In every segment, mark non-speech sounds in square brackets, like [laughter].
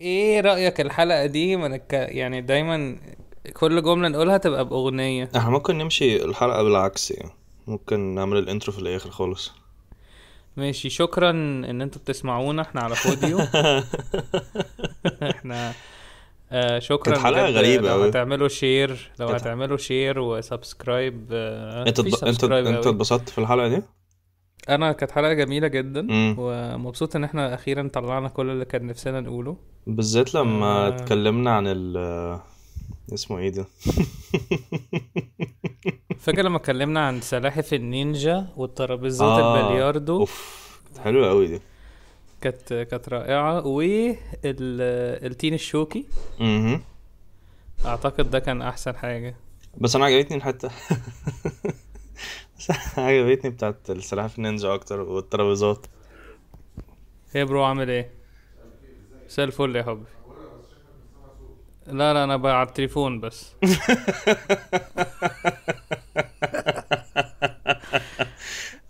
ايه رايك الحلقه دي منك يعني دايما كل جمله نقولها تبقى باغنيه احنا ممكن نمشي الحلقه بالعكس يعني ممكن نعمل الانترو في الاخر خالص ماشي شكرا ان انتوا بتسمعونا احنا على فوديو [laughs] احنا آه شكرا كانت حلقه غريبه لو هتعملوا شير لو هتعملوا شير وسبسكرايب آه انت انت انت اتبسطت في الحلقه دي؟ انا كانت حلقه جميله جدا مم. ومبسوط ان احنا اخيرا طلعنا كل اللي كان نفسنا نقوله بالذات لما آه. اتكلمنا عن ال اسمه ايه ده [laughs] فاكر لما اتكلمنا عن سلاحف النينجا والترابيزات آه. البلياردو اوف حلوه قوي دي كانت كانت رائعه والتين الشوكي اها اعتقد ده كان احسن حاجه بس انا عجبتني الحته [laughs] عجبتني [laughs] أيوة، بتاعت السلاحف النينجا اكتر والترابيزات ايه برو عامل ايه مساء الفل يا حبي لا لا انا بقى على التليفون بس [laughs]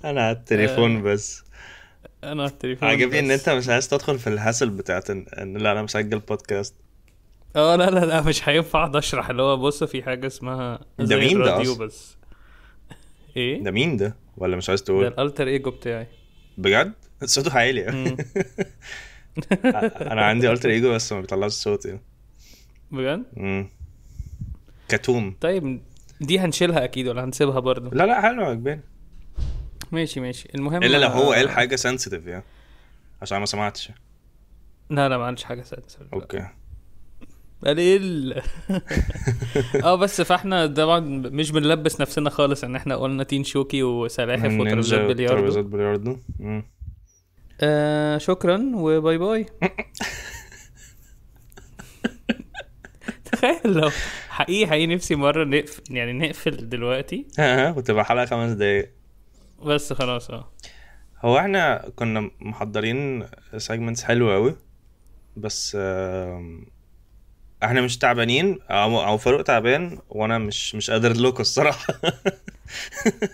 انا على التليفون آه، بس انا على التليفون عاجبني ان انت مش عايز تدخل في الهاسل بتاعت ان, إن لا انا مسجل بودكاست اه لا لا لا مش هينفع اشرح اللي هو بص في حاجه اسمها ده مين ده بس ايه ده مين ده ولا مش عايز تقول ده الالتر ايجو بتاعي بجد صوته عالي [laughs] انا عندي التر ايجو بس ما بيطلعش صوت يعني بجد امم كتوم طيب دي هنشيلها اكيد ولا هنسيبها برضه لا لا حلوه عجباني ماشي ماشي المهم الا لو هو قال حاجه سنسيتيف يعني عشان ما سمعتش لا لا ما قالش حاجه سنسيتيف اوكي قال يعني ايه [laughs] اه بس فاحنا طبعا مش بنلبس نفسنا خالص ان احنا قلنا تين شوكي وسلاحف وترابيزات بلياردو ترابيزات بلياردو آه شكرا وباي باي [laughs] تخيل لو حقيقي حقيقي نفسي مره نقفل يعني نقفل دلوقتي ها وتبقى حلقه خمس دقايق بس خلاص اه هو احنا كنا محضرين سيجمنتس حلوه قوي بس آه احنا مش تعبانين او, فاروق تعبان وانا مش مش قادر لوك الصراحه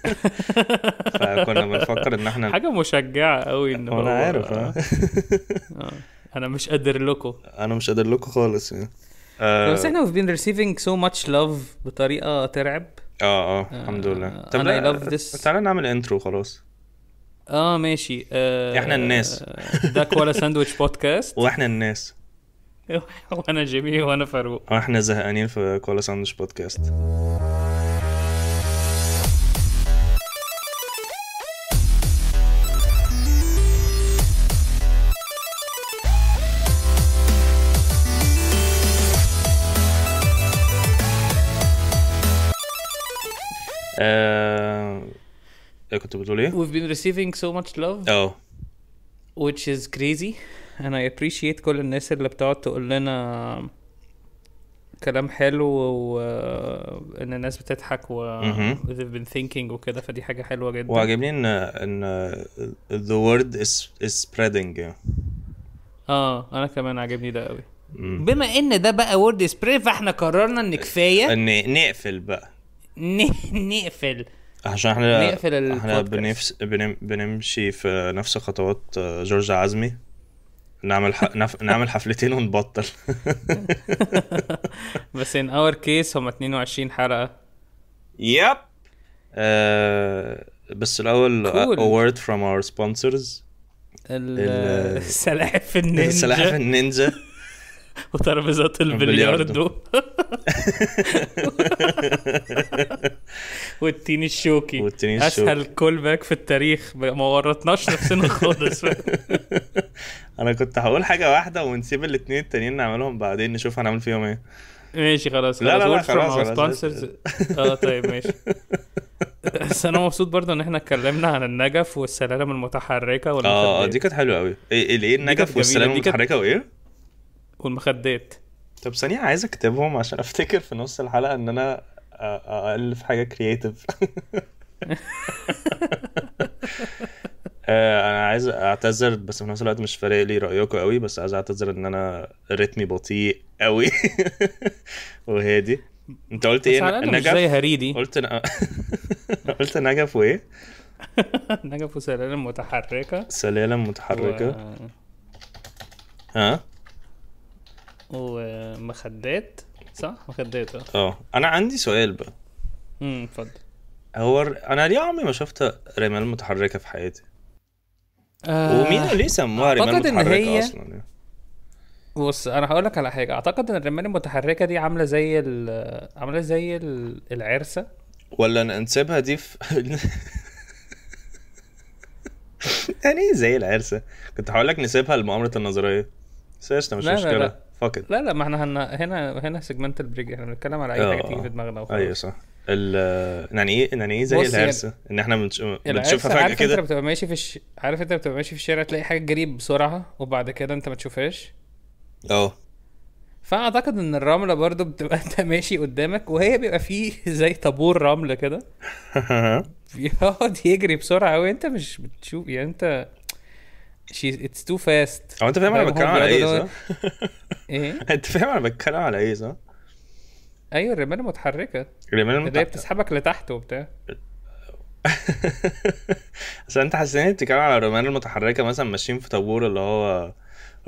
[laughs] فكنا بنفكر ان احنا حاجه مشجعه قوي ان انا عارف اه. [laughs] آه. انا مش قادر لكم انا مش قادر لكم خالص يعني بس آه. احنا we've been receiving so much love بطريقه ترعب اه اه, آه، الحمد لله طب انا لاف ذس تعالى نعمل انترو خلاص اه ماشي احنا الناس ده كوالا ساندويتش [laughs] بودكاست واحنا الناس [laughs] وانا جيمي وانا فاروق احنا زهقانين في كولا ساندويتش بودكاست آه... كنت بتقول ايه؟ We've been receiving so much love. Oh. Which is crazy. انا ابريشيت كل الناس اللي بتقعد تقول لنا كلام حلو وان الناس بتضحك و they've been thinking وكده فدي حاجه حلوه جدا وعاجبني ان ان the word is is spreading اه انا كمان عاجبني ده قوي بما ان ده بقى وورد سبري فاحنا قررنا ان كفايه ان نقفل بقى نقفل عشان احنا نقفل احنا بنفس بنمشي في نفس خطوات آه، جورج عزمي نعمل ح... نف... نعمل حفلتين ونبطل [laughs] بس ان اور كيس هم 22 حلقه يب آه بس الاول اوورد فروم اور سبونسرز السلاحف النينجا السلاحف النينجا [laughs] وترابيزات البلياردو [laughs] والتين الشوكي والتين الشوكي اسهل كول باك في التاريخ ما ورطناش نفسنا خالص انا كنت هقول حاجه واحده ونسيب الاثنين التانيين نعملهم بعدين نشوف هنعمل فيهم ايه ماشي خلاص لا لا لا خلاص سبونسرز اه طيب ماشي [laughs] بس انا مبسوط برضه ان احنا اتكلمنا عن النجف والسلالم المتحركه آه، والمخدات اه دي كانت حلوه قوي ايه ايه, إيه النجف والسلالم المتحركه وايه والمخدات طب ثانيه عايز اكتبهم عشان افتكر في نص الحلقه ان انا اقل في حاجه كرييتيف [laughs] [laughs] آه، انا عايز اعتذر بس في نفس الوقت مش فارق لي رايكم قوي بس عايز اعتذر ان انا رتمي بطيء قوي [laughs] وهادي انت قلت ايه نجف مش زي هريدي قلت ن... [laughs] قلت نجف وايه [laughs] نجف وسلالم متحركه سلالم متحركه ها ومخدات صح مخدات اه, آه. انا عندي سؤال بقى امم اتفضل هو انا ليه عمري ما شفت رمال متحركه في حياتي آه ومينا لسه مواري اعتقد ان هي اصلا يعني. بص انا هقول لك على حاجه اعتقد ان الرمال المتحركه دي عامله زي عامله زي العرسه ولا نسيبها دي في [laughs] يعني ايه زي العرسه كنت هقول لك نسيبها لمؤامره النظريه بس مش لا مشكله لا لا. لا لا ما احنا هنا هنا سيجمنت البريك احنا بنتكلم على اي حاجه آه، تيجي في دماغنا وخلاص ايوه صح يعني ايه يعني ايه زي الهرسه ان احنا بنشوفها فجاه كده انت بتبقى ماشي في الش... عارف انت بتبقى ماشي في الشارع تلاقي حاجه تجري بسرعه وبعد كده انت ما تشوفهاش اه فاعتقد ان الرمله برضو بتبقى [laughs] انت ماشي قدامك وهي بيبقى فيه [laughs] زي طابور رمل كده [laughs] بيقعد يجري بسرعه قوي انت مش بتشوف يعني انت شي اتس تو فاست هو إيه، إيه؟ انت فاهم انا بتكلم على ايه صح؟ ايه؟ انت فاهم انا بتكلم على ايه صح؟ ايوه الرمانه متحركه الرمال متحركه بتسحبك لتحت وبتاع عشان [laughs] انت حاسسني بتتكلم على الرمانه المتحركه مثلا ماشيين في طابور اللي هو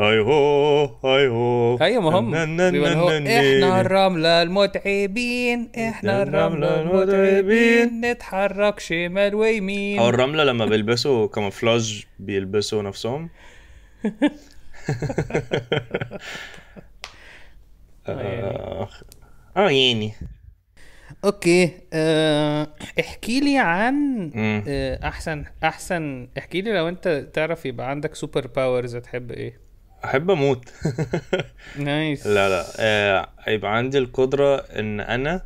هاي هو هاي هو ايوه ما هم احنا الرملة المتعبين احنا الرملة المتعبين نتحرك شمال ويمين هو الرملة لما بيلبسوا كاموفلاج بيلبسوا نفسهم [laughs] [laughs] آه, آه، يعني. اه يعني اوكي أه احكي لي عن آه، احسن احسن احكي لي لو انت تعرف يبقى عندك سوبر باورز تحب ايه احب اموت نايس [laughs] لا لا أه عندي القدره ان انا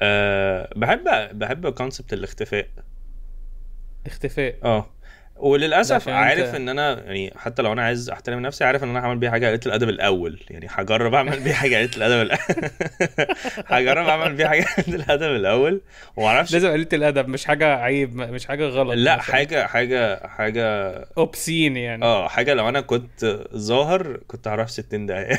أه بحب بحب كونسبت الاختفاء اختفاء اه وللاسف عارف ان انا يعني حتى لو انا عايز احترم نفسي عارف ان انا هعمل بيها حاجه قلت الادب الاول يعني هجرب اعمل بيها حاجه قلت الادب الاول [laughs] هجرب اعمل بيها حاجه قلت الادب الاول ومعرفش لازم قلت الادب مش حاجه عيب مش حاجه غلط لا مثلاً. حاجه حاجه حاجه اوبسين يعني اه حاجه لو انا كنت ظاهر كنت هعرف 60 دقيقه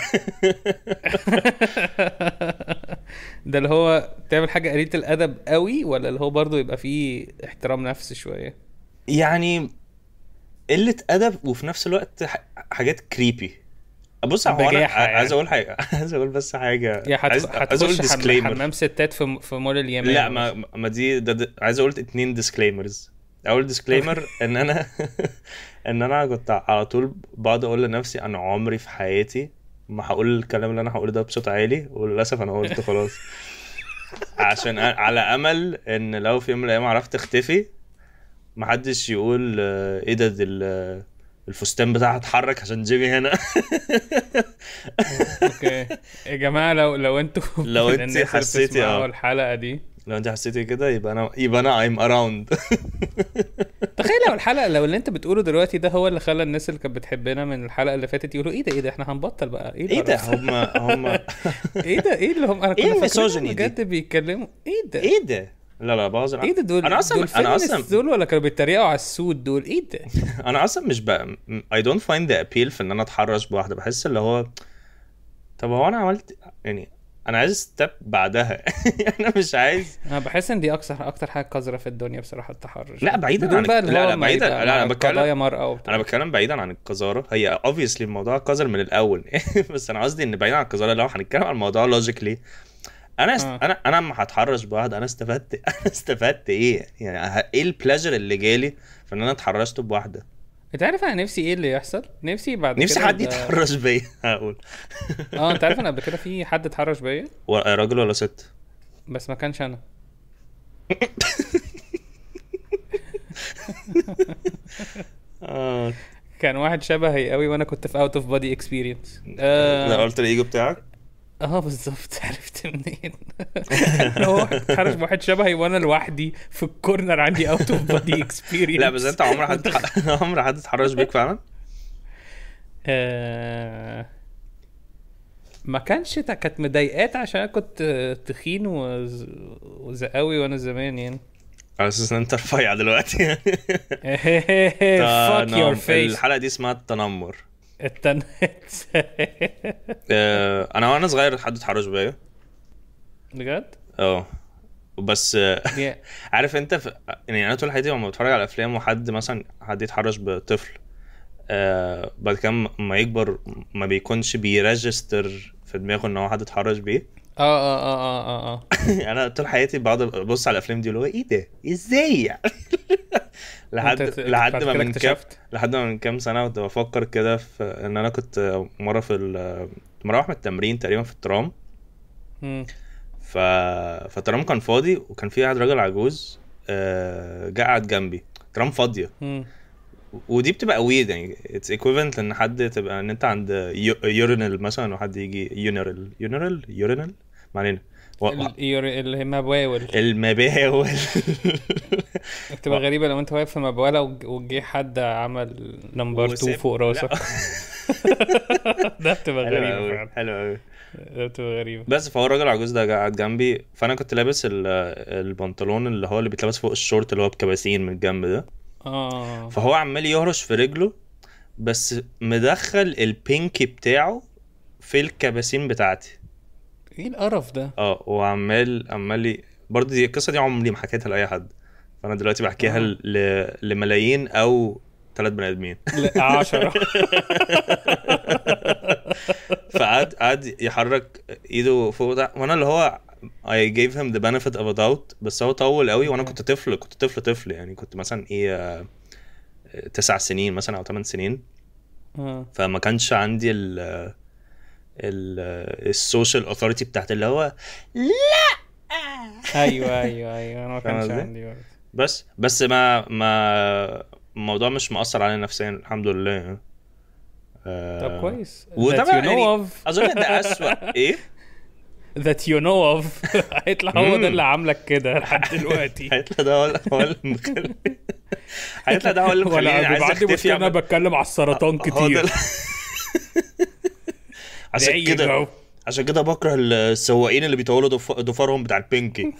ده اللي هو تعمل حاجه قليله الادب قوي ولا اللي هو برضه يبقى فيه احترام نفس شويه يعني قله ادب وفي نفس الوقت حاجات كريبي بص هو انا يعني. عايز اقول حاجه [laughs] عايز اقول بس حاجه يا حت... عايز... اقول ديسكليمر حمام ستات في في مول اليمن لا ما ما دي ده د... عايز اقول اتنين ديسكليمرز اول ديسكليمر ان انا [laughs] ان انا كنت على طول بقعد اقول لنفسي انا عمري في حياتي ما هقول الكلام اللي انا هقوله ده بصوت عالي وللاسف انا قلت خلاص [laughs] عشان على امل ان لو في يوم من الايام عرفت اختفي محدش يقول آه، ايه ده الفستان بتاعها اتحرك عشان جيمي هنا اوكي يا جماعه لو لو انتوا [laughs] لو انت حسيتي اه الحلقه دي لو انت حسيتي كده يبقى انا يبقى انا ايم اراوند [laughs] تخيل لو الحلقه لو اللي انت بتقوله دلوقتي ده هو اللي خلى الناس اللي كانت بتحبنا من الحلقه اللي فاتت يقولوا ايه ده ايه ده احنا هنبطل بقى ايه, إيه ده هم هم [laughs] ايه ده ايه اللي هم انا كنت ايه الميسوجيني بجد بيتكلموا ايه ده ايه ده لا لا بهزر ايه ده دول انا اصلا دول انا اصلا دول ولا كانوا بيتريقوا على السود دول ايه ده [laughs] انا اصلا مش بقى اي دونت فايند ذا ابيل في ان انا اتحرش بواحده بحس اللي هو طب هو انا عملت يعني انا عايز ستيب بعدها [laughs] انا مش عايز انا بحس ان دي اكثر اكتر حاجه قذره في الدنيا بصراحه التحرش لا بعيدا عن بقى لا لا بعيدا لا انا بتكلم انا بتكلم بعيدا عن القذاره هي اوبفيسلي الموضوع قذر من الاول [laughs] بس انا قصدي ان بعيدا عن القذاره لو هنتكلم عن الموضوع لوجيكلي انا است... آه. انا انا ما هتحرش بواحده انا استفدت [laughs] انا استفدت ايه يعني ايه البلاجر اللي جالي في ان انا اتحرشت بواحده انت عارف انا نفسي ايه اللي يحصل نفسي بعد نفسي حد يتحرش بيا [laughs] هقول اه انت عارف انا قبل كده في حد اتحرش بيا و... راجل ولا ست بس ما كانش انا اه كان واحد شبهي قوي وانا كنت في اوت اوف بادي اكسبيرينس ده قلت الايجو بتاعك اه بالظبط [laughs] عرفت منين [laughs] هو اتحرش بواحد شبهي وانا لوحدي في الكورنر عندي اوت اوف بادي اكسبيرينس لا بس انت عمر حد عمر حد اتحرش بيك فعلا؟ آه، ما كانش كانت مضايقات عشان انا كنت تخين وزقاوي وانا زمان يعني على آه، اساس ان انت رفيع دلوقتي فاك يور فيس الحلقه دي اسمها التنمر [laughs] آه، انا وانا صغير حد اتحرش بيا بجد؟ اه بس [laughs] عارف انت في... يعني انا طول حياتي لما بتفرج على افلام وحد مثلا حد يتحرش بطفل آه بعد كده ما يكبر ما بيكونش بيرجستر في دماغه ان هو حد اتحرش بيه اه اه اه اه اه, آه. [laughs] انا طول حياتي بقعد ابص على الافلام دي اللي هو ايه ده؟ ازاي يعني؟ لحد لحد ما من كام لحد ما من كام سنه كنت بفكر كده في ان انا كنت مره في ال... مروح من التمرين تقريبا في الترام ف فالترام كان فاضي وكان في قاعد راجل عجوز آه، قاعد جنبي ترام فاضيه ودي بتبقى ويد يعني اتس ايكويفالنت ان حد تبقى ان انت عند يورينال مثلا وحد يجي يونرال يونرال يورينال ما علينا و... المباول المباول [laughs] تبقى غريبه لو انت واقف في مبوله وجه حد عمل نمبر 2 فوق راسك [laughs] ده بتبقى غريبه حلو قوي ده بتبقى غريبه بس فهو الراجل العجوز ده قاعد جنبي فانا كنت لابس البنطلون اللي هو اللي بيتلبس فوق الشورت اللي هو بكباسين من الجنب ده اه فهو عمال يهرش في رجله بس مدخل البينكي بتاعه في الكباسين بتاعتي ايه القرف ده اه وعمال عمال برضه دي القصه دي عمري ما حكيتها لاي حد فانا دلوقتي بحكيها آه. ل... لملايين او ثلاث بني ادمين 10 [laughs] فقعد قعد يحرك ايده فوق ده وانا اللي هو I gave him the benefit of a doubt بس هو طول قوي وانا آه. كنت طفل كنت طفل طفل يعني كنت مثلا ايه آه، تسع سنين مثلا او ثمان سنين فما كانش عندي ال السوشيال اوثورتي بتاعت اللي هو لا ايوه ايوه ايوه انا ما كانش عندي بس بس ما ما الموضوع مش مأثر علينا نفسيا الحمد لله آه طب كويس وطبعا you know يعني اظن ده اسوأ [laughs] ايه ذات يو نو اوف هيطلع هو ده اللي عاملك كده لحد [laughs] دلوقتي هيطلع ده هو اللي مخلي [laughs] هيطلع ده هو اللي مخليني عايز اختفي انا بتكلم على السرطان كتير عشان كده عشان كده بكره السواقين اللي بيطولوا ضفارهم بتاع البينكي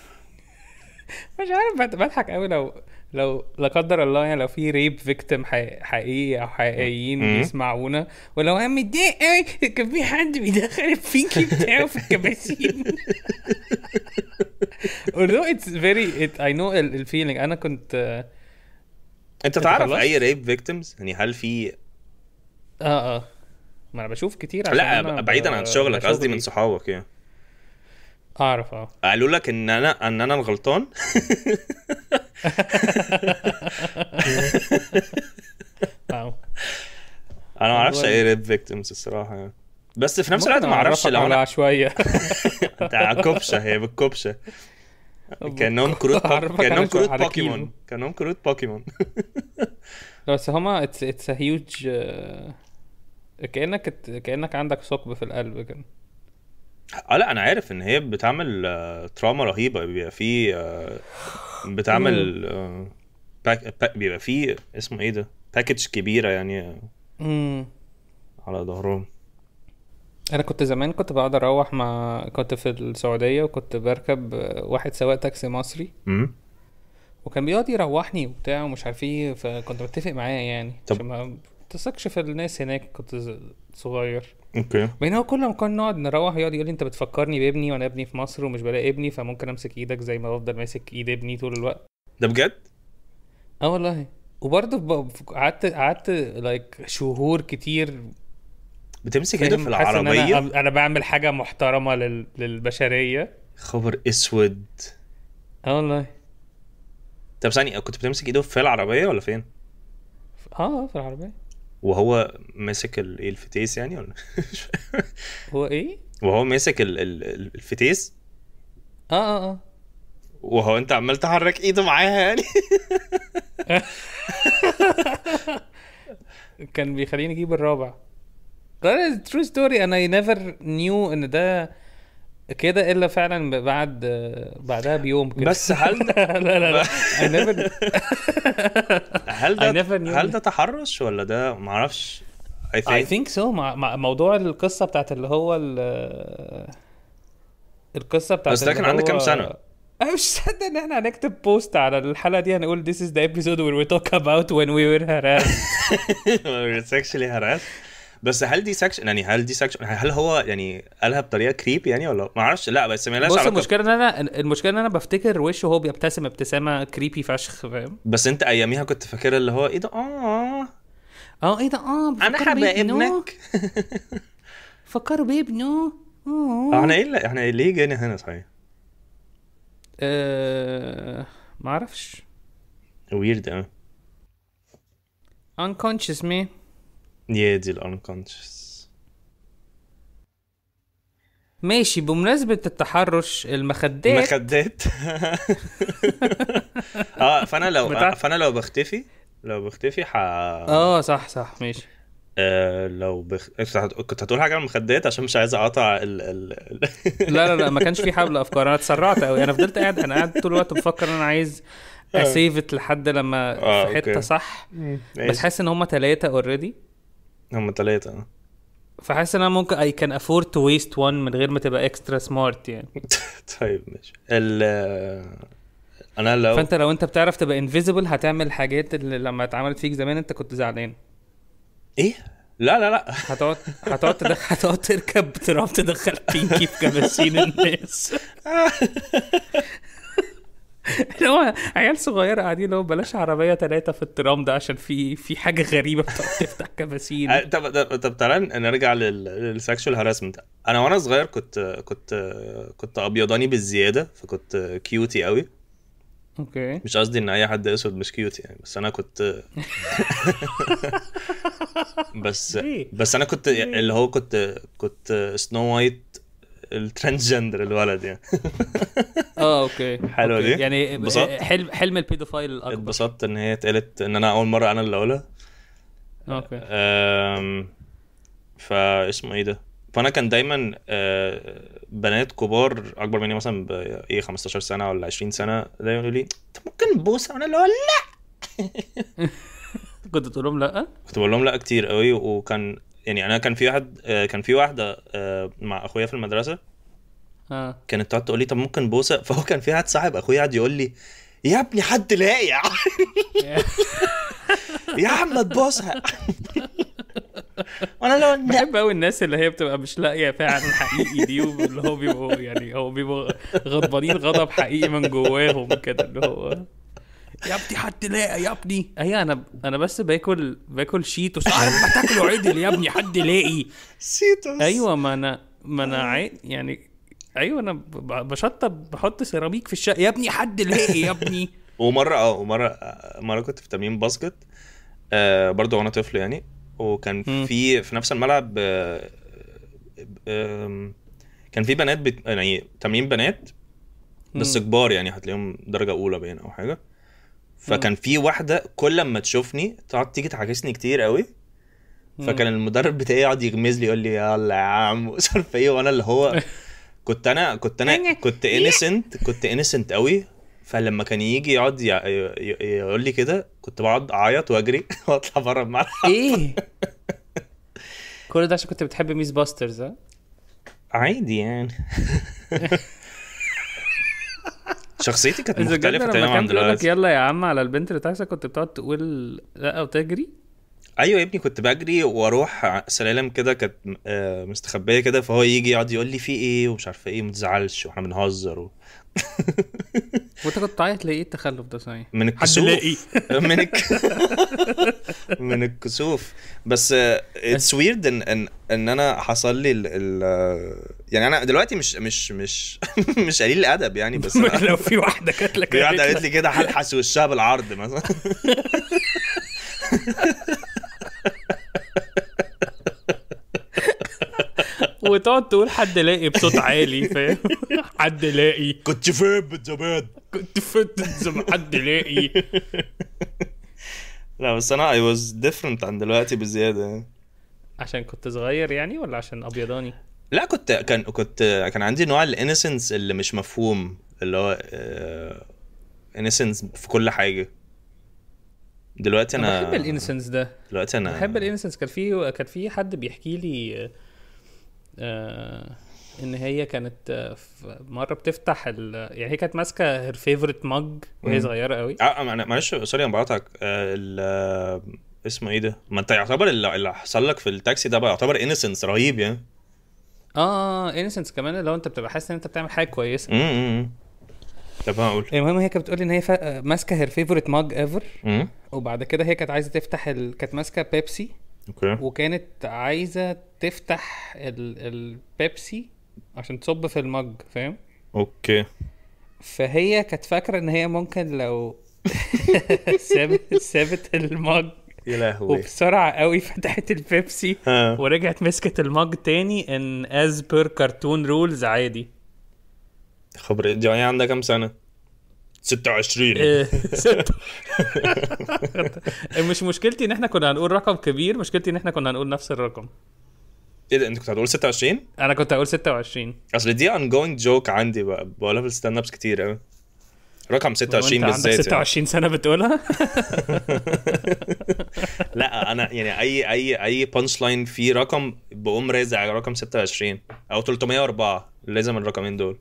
[laughs] مش عارف بضحك قوي لو لو لا قدر الله يعني لو في ريب فيكتيم حقيقي او حقيقيين بيسمعونا ولو انا متضايق قوي كان في حد بيدخل الفينكي بتاعه في الكباسين [laughs] although it's very it, I know the feeling انا كنت انت تعرف اي ريب فيكتيمز يعني هل في اه اه ما انا بشوف كتير عشان لا بعيدا عن شغلك قصدي من صحابك يعني اعرف اه قالوا لك ان انا ان انا الغلطان انا ما اعرفش ايه ريب فيكتيمز الصراحه يعني بس في نفس الوقت ما اعرفش لو انا عشوائيه [laughs] انت كبشه هي بالكبشه كانهم كروت كانهم كروت بوكيمون كانهم كروت بوكيمون بس هما اتس آه، هيوج كانك كانك عندك ثقب في القلب كده اه لا انا عارف ان هي بتعمل تراما آه، رهيبه بيبقى في آه، بتعمل باك آه، باك- بيبقى في اسمه ايه ده باكج كبيره يعني امم على ظهرهم انا كنت زمان كنت بقعد اروح مع كنت في السعوديه وكنت بركب واحد سواق تاكسي مصري امم وكان بيقعد يروحني وبتاع ومش عارف ايه فكنت بتفق معاه يعني طب- عشان ما تثقش في الناس هناك كنت صغير اوكي بينما كل ما كنا نقعد نروح يقعد يقول لي انت بتفكرني بابني وانا ابني في مصر ومش بلاقي ابني فممكن امسك ايدك زي ما بفضل ماسك ايد ابني طول الوقت ده بجد؟ اه والله وبرضه قعدت قعدت لايك شهور كتير بتمسك ايده في العربيه انا انا بعمل حاجه محترمه لل... للبشريه خبر اسود اه والله طب ثانيه كنت بتمسك ايده في العربيه ولا فين؟ اه في العربيه وهو ماسك الايه الفتيس يعني ولا [laughs] هو ايه؟ وهو ماسك الفتيس اه اه اه وهو انت عمال تحرك ايده معاها يعني [laughs] كان بيخليني اجيب الرابع ترو ستوري انا نيفر نيو ان ده كده الا فعلا بعد بعدها بيوم كده بس هل ده [laughs] لا لا لا [laughs] هل ده هل ده تحرش ولا ده معرفش اعرفش اي ثينك think موضوع القصه بتاعت اللي هو القصه بتاعت بس ده كان عندك كام سنه؟ [laughs] انا مش مصدق ان احنا هنكتب بوست على الحلقه دي هنقول this is the episode where we talk about when we were harassed we were sexually harassed بس هل دي سكشن يعني هل دي سكشن هل هو يعني قالها بطريقه كريب يعني ولا ما اعرفش لا بس ما لهاش علاقه المشكله ان انا المشكله ان انا بفتكر وشه وهو بيبتسم ابتسامه كريبي فشخ فاهم بس انت اياميها كنت فاكر اللي هو ايه ده اه اه ايه ده اه انا حابه ابنك [laughs] فكروا بابنه اه احنا ايه احنا ليه جينا هنا صحيح؟ أه... ما اعرفش ويرد قوي آه. unconscious me يا دي الانكونشس ماشي بمناسبة التحرش المخدات المخدات [laughs] اه فانا لو فانا لو بختفي لو بختفي ح اه صح صح ماشي آه، لو بخ... كنت هتقول حاجه عن المخدات عشان مش عايز اقطع ال... ال... لا لا لا ما كانش في حبل افكار انا اتسرعت قوي انا فضلت قاعد انا قاعد طول الوقت بفكر انا عايز آه. اسيفت لحد لما آه في حته أوكي. صح بس حاسس ان هم ثلاثه اوريدي هم ثلاثة اه فحاسس ان انا ممكن اي كان افورد تو ويست وان من غير ما تبقى اكسترا سمارت يعني [laughs] طيب ماشي ال انا لو فانت لو انت بتعرف تبقى انفيزبل هتعمل حاجات اللي لما اتعملت فيك زمان انت كنت زعلان ايه لا لا لا هتقعد هتقعد تدخل هتقعد تركب تروح تدخل بينكي في كباسين الناس [laughs] اللي هو عيال صغيره قاعدين هو بلاش عربيه ثلاثه في الترام ده عشان في في حاجه غريبه بتفتح كباسين آه، طب طب طب تعالى نرجع للسكشوال هاراسمنت انا وانا صغير كنت كنت كنت ابيضاني بالزياده فكنت كيوتي قوي اوكي مش قصدي ان اي حد اسود مش كيوت يعني بس انا كنت [laughs] بس بس انا كنت اللي هو كنت كنت سنو وايت الترانسجندر الولد يعني [laughs] اه اوكي حلوه أوكي. دي يعني حلم حلم البيدوفايل الاكبر اتبسطت ان هي اتقالت ان انا اول مره انا اللي اقولها اوكي أم... فاسمه ايه ده فانا كان دايما آه، بنات كبار اكبر مني مثلا ب ايه 15 سنه ولا 20 سنه دايما يقولوا لي انت ممكن تبوس وانا اللي اقول لا [laughs] كنت تقول لهم لا كنت بقول لهم لا كتير قوي وكان يعني انا كان في واحد آه، كان في واحده آه، مع اخويا في المدرسه اه كانت تقعد تقول لي طب ممكن بوسه [laughs] فهو كان في واحد صاحب اخويا قاعد يقول لي يا ابني حد لاقي [laughs] يا عم تبوسها [laughs] وانا لو بحب قوي الناس اللي هي بتبقى مش لاقيه فعلا حقيقي دي اللي هو بيبقوا يعني هو بيبقوا غضبانين غضب حقيقي من جواهم كده اللي هو يا ابني حد لاقى يا ابني هي انا انا بس باكل باكل شيتوس [laughs] عارف بتاكله عدل يا ابني حد لاقي شيتوس ايوه ما انا ما انا يعني ايوه انا بشطب بحط سيراميك في الشقه يا ابني حد لاقي يا ابني [laughs] ومره اه ومره آه، مره كنت في تمرين باسكت آه برضه وانا طفل يعني وكان في في نفس الملعب آه آه كان في بنات بت... يعني تمرين بنات بس كبار يعني هتلاقيهم درجه اولى باين او حاجه فكان في واحده كل ما تشوفني تقعد تيجي تعاكسني كتير قوي فكان المدرب بتاعي يقعد يغمز لي يقول لي يلا يا عم مش عارف ايه وانا اللي هو [laughs] كنت انا كنت انا كنت انسنت كنت انسنت قوي فلما كان يجي يقعد يقول لي كده كنت بقعد اعيط واجري [laughs] واطلع بره الملعب ايه [laughs] كل ده عشان كنت بتحب ميس باسترز ها عادي يعني شخصيتي كانت مختلفه تماما عن دلوقتي يلا يا عم على البنت اللي تحسك كنت بتقعد تقول لا وتجري ايوه يا ابني كنت بجري واروح سلالم كده كانت آه، مستخبيه كده فهو يجي يقعد يقول لي في ايه ومش عارف ايه ما تزعلش واحنا بنهزر و... [laughs] وانت كنت تعيط ليه إيه التخلف ده صحيح من الكسوف [laughs] من الك... من الكسوف بس اتس ويرد ان ان ان انا حصل لي ال... ال... يعني انا دلوقتي مش مش مش [laughs] مش قليل الادب يعني بس [laughs] لو في واحده كانت لك في واحده قالت لي كده هلحس وشها بالعرض مثلا [laughs] وتقعد تقول حد لاقي بصوت عالي فاهم حد لاقي كنت فين من زمان كنت فين زمان حد لاقي لا بس انا اي واز ديفرنت عن دلوقتي بزياده يعني. عشان كنت صغير يعني ولا عشان ابيضاني لا كنت كان كنت كان عندي نوع الانسنس اللي مش مفهوم اللي هو آه، انسنس في كل حاجه دلوقتي انا بحب الانسنس ده دلوقتي انا بحب الانسنس كان في كان في حد بيحكي لي آه، آه، ان هي كانت مره بتفتح ال... يعني هي كانت ماسكه هير فيفورت مج وهي صغيره قوي اه انا معلش سوري انا بقاطعك اسمه ايه ده ما انت يعتبر اللي حصل لك في التاكسي ده بقى يعتبر انسنس رهيب يعني اه انسنس آه، كمان لو انت بتبقى حاسس ان انت بتعمل حاجه كويسه امم طب هقول المهم هي كانت بتقول ان هي ماسكه هير فيفورت ماج ايفر وبعد كده هي كانت عايزه تفتح ال... كانت ماسكه بيبسي اوكي وكانت عايزه تفتح ال... البيبسي عشان تصب في المج فاهم اوكي فهي كانت فاكره ان هي ممكن لو [laughs] سابت سابت المج يا لهوي وبسرعه قوي [laughs] فتحت البيبسي ورجعت مسكت المج تاني ان از بير كرتون رولز عادي خبر دي عندها كام سنه 26 ستة إيه، [laughs] مش مشكلتي ان احنا كنا هنقول رقم كبير مشكلتي ان احنا كنا هنقول نفس الرقم ايه ده انت كنت هتقول 26 انا كنت هقول 26 اصل دي ان جوينج جوك عندي بقى بقولها في الستاند ابس كتير قوي رقم 26 بالذات عندك يعني. 26 سنه بتقولها [laughs] لا انا يعني اي اي اي بانش لاين في رقم بقوم رازع على رقم 26 او 304 لازم الرقمين دول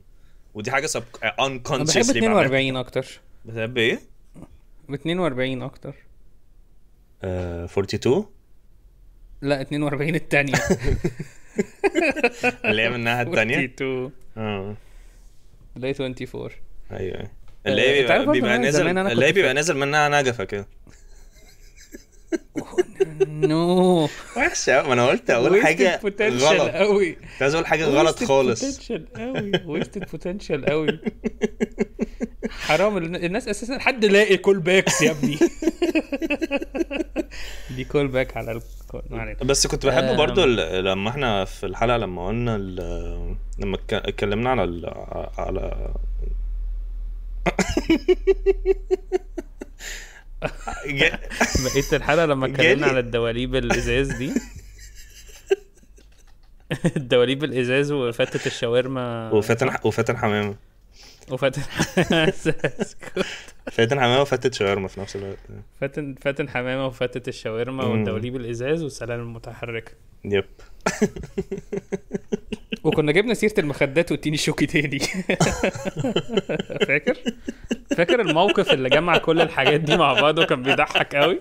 ودي حاجه سب ان كونشس بحب 42 اكتر بتحب ايه؟ ب 42 اكتر آه 42 لا 42 الثانيه [laughs] اللي هي منها الثانيه 42 اه 24 ايوه اللي آه، بيبقى, بيبقى نازل اللي بيبقى نازل منها نجفه كده [laughs] نو وحشه ما انا قلت اقول حاجه غلط قوي كنت عايز اقول حاجه غلط خالص بوتنشال قوي ويستد بوتنشال قوي حرام الناس اساسا حد لاقي كول باكس يا ابني [laughs] دي كول باك على الكول بس كنت بحب آه، برضو آه. لما احنا في الحلقه لما قلنا لما اتكلمنا على على بقيت الحلقه لما اتكلمنا على الدواليب الازاز دي الدواليب الازاز وفتة الشاورما وفاتن وفاتن حمامه وفاتن [laughs] فاتن حمامه وفاتت شاورما في نفس الوقت فاتن فاتن حمامه وفاتت الشاورما والدواليب الازاز والسلالم المتحركه يب وكنا جبنا سيره المخدات والتيني شوكي تاني [laughs] فاكر فاكر الموقف اللي جمع كل الحاجات دي مع بعض وكان بيضحك قوي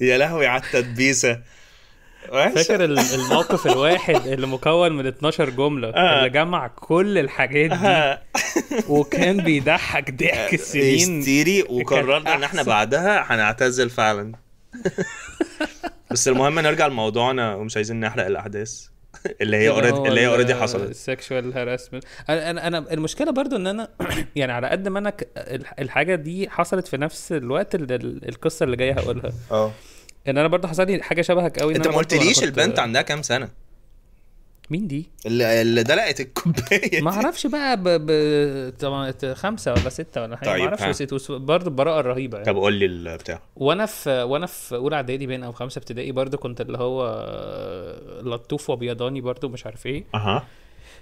يا لهوي على التدبيسه فاكر الموقف الواحد اللي مكون من 12 جمله آه. اللي جمع كل الحاجات دي آه. وكان بيضحك ضحك السنين آه، هيستيري وقررنا ان احنا بعدها هنعتزل فعلا [laughs] بس المهم نرجع لموضوعنا ومش عايزين نحرق الاحداث [laughs] اللي هي اوريدي إيه اللي هي اوريدي حصلت سكشوال هاراسمنت انا انا المشكله برضو ان انا [clears throat] يعني على قد ما انا الحاجه دي حصلت في نفس الوقت اللي القصه اللي جايه هقولها اه ان انا برضو حصل لي حاجه شبهك قوي انت ما قلتليش البنت عندها كام سنه مين دي؟ اللي, اللي دلقت الكوبايه ما اعرفش بقى ب... ب... خمسه ولا سته ولا حاجه طيب ما اعرفش نسيت برضه البراءه الرهيبه يعني. طب قول لي البتاع وانا في وانا في اولى اعدادي بين او خمسه ابتدائي برضه كنت اللي هو لطوف وابيضاني برضه مش عارف ايه اها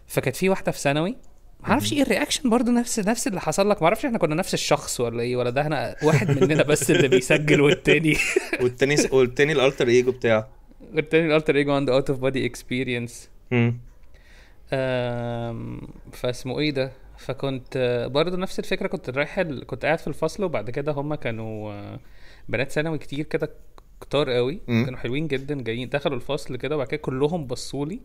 فكانت في واحده في ثانوي ما اعرفش ايه الرياكشن برضه نفس نفس اللي حصل لك ما اعرفش احنا كنا نفس الشخص ولا ايه ولا ده احنا واحد مننا بس اللي بيسجل والتاني والتاني والتاني الالتر ايجو بتاعه والتاني الالتر ايجو عنده اوت اوف بادي اكسبيرينس امم فاسمه ايه ده فكنت آه، برضه نفس الفكره كنت رايح كنت قاعد في الفصل وبعد كده هم كانوا آه، بنات ثانوي كتير كده كتار قوي مم. كانوا حلوين جدا جايين دخلوا الفصل كده وبعد كده كلهم بصوا لي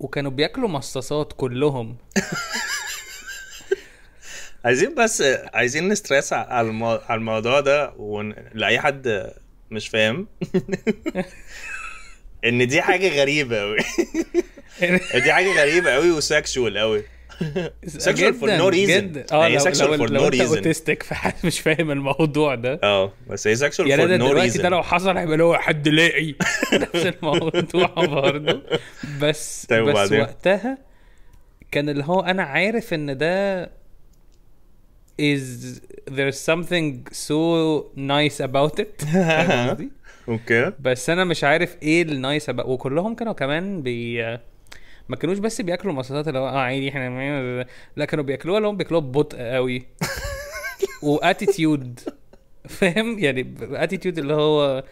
وكانوا بياكلوا مصاصات كلهم [laughs] عايزين بس عايزين نستريس على الموضوع ده ون... لاي حد مش فاهم [laughs] ان دي حاجه غريبه قوي [laughs] دي حاجه غريبه قوي وسكشوال قوي سكشوال فور نو ريزن اه هي سكشوال فور نو ريزن اوتستيك فحد مش فاهم الموضوع ده اه بس هي سكشوال فور نو ريزن ده لو حصل هيبقى اللي هو حد لاقي [laughs] نفس الموضوع برضه بس طيب بس بعدين. وقتها كان اللي هو انا عارف ان ده is there's something so nice about it [laughs] اوكي بس انا مش عارف ايه النايس بقى وكلهم كانوا كمان بي ما كانوش بس بياكلوا المصاصات اللي هو اه عادي احنا لا كانوا بياكلوها اللي هم بياكلوها ببطء قوي [laughs] واتيتيود فاهم يعني اتيتيود اللي هو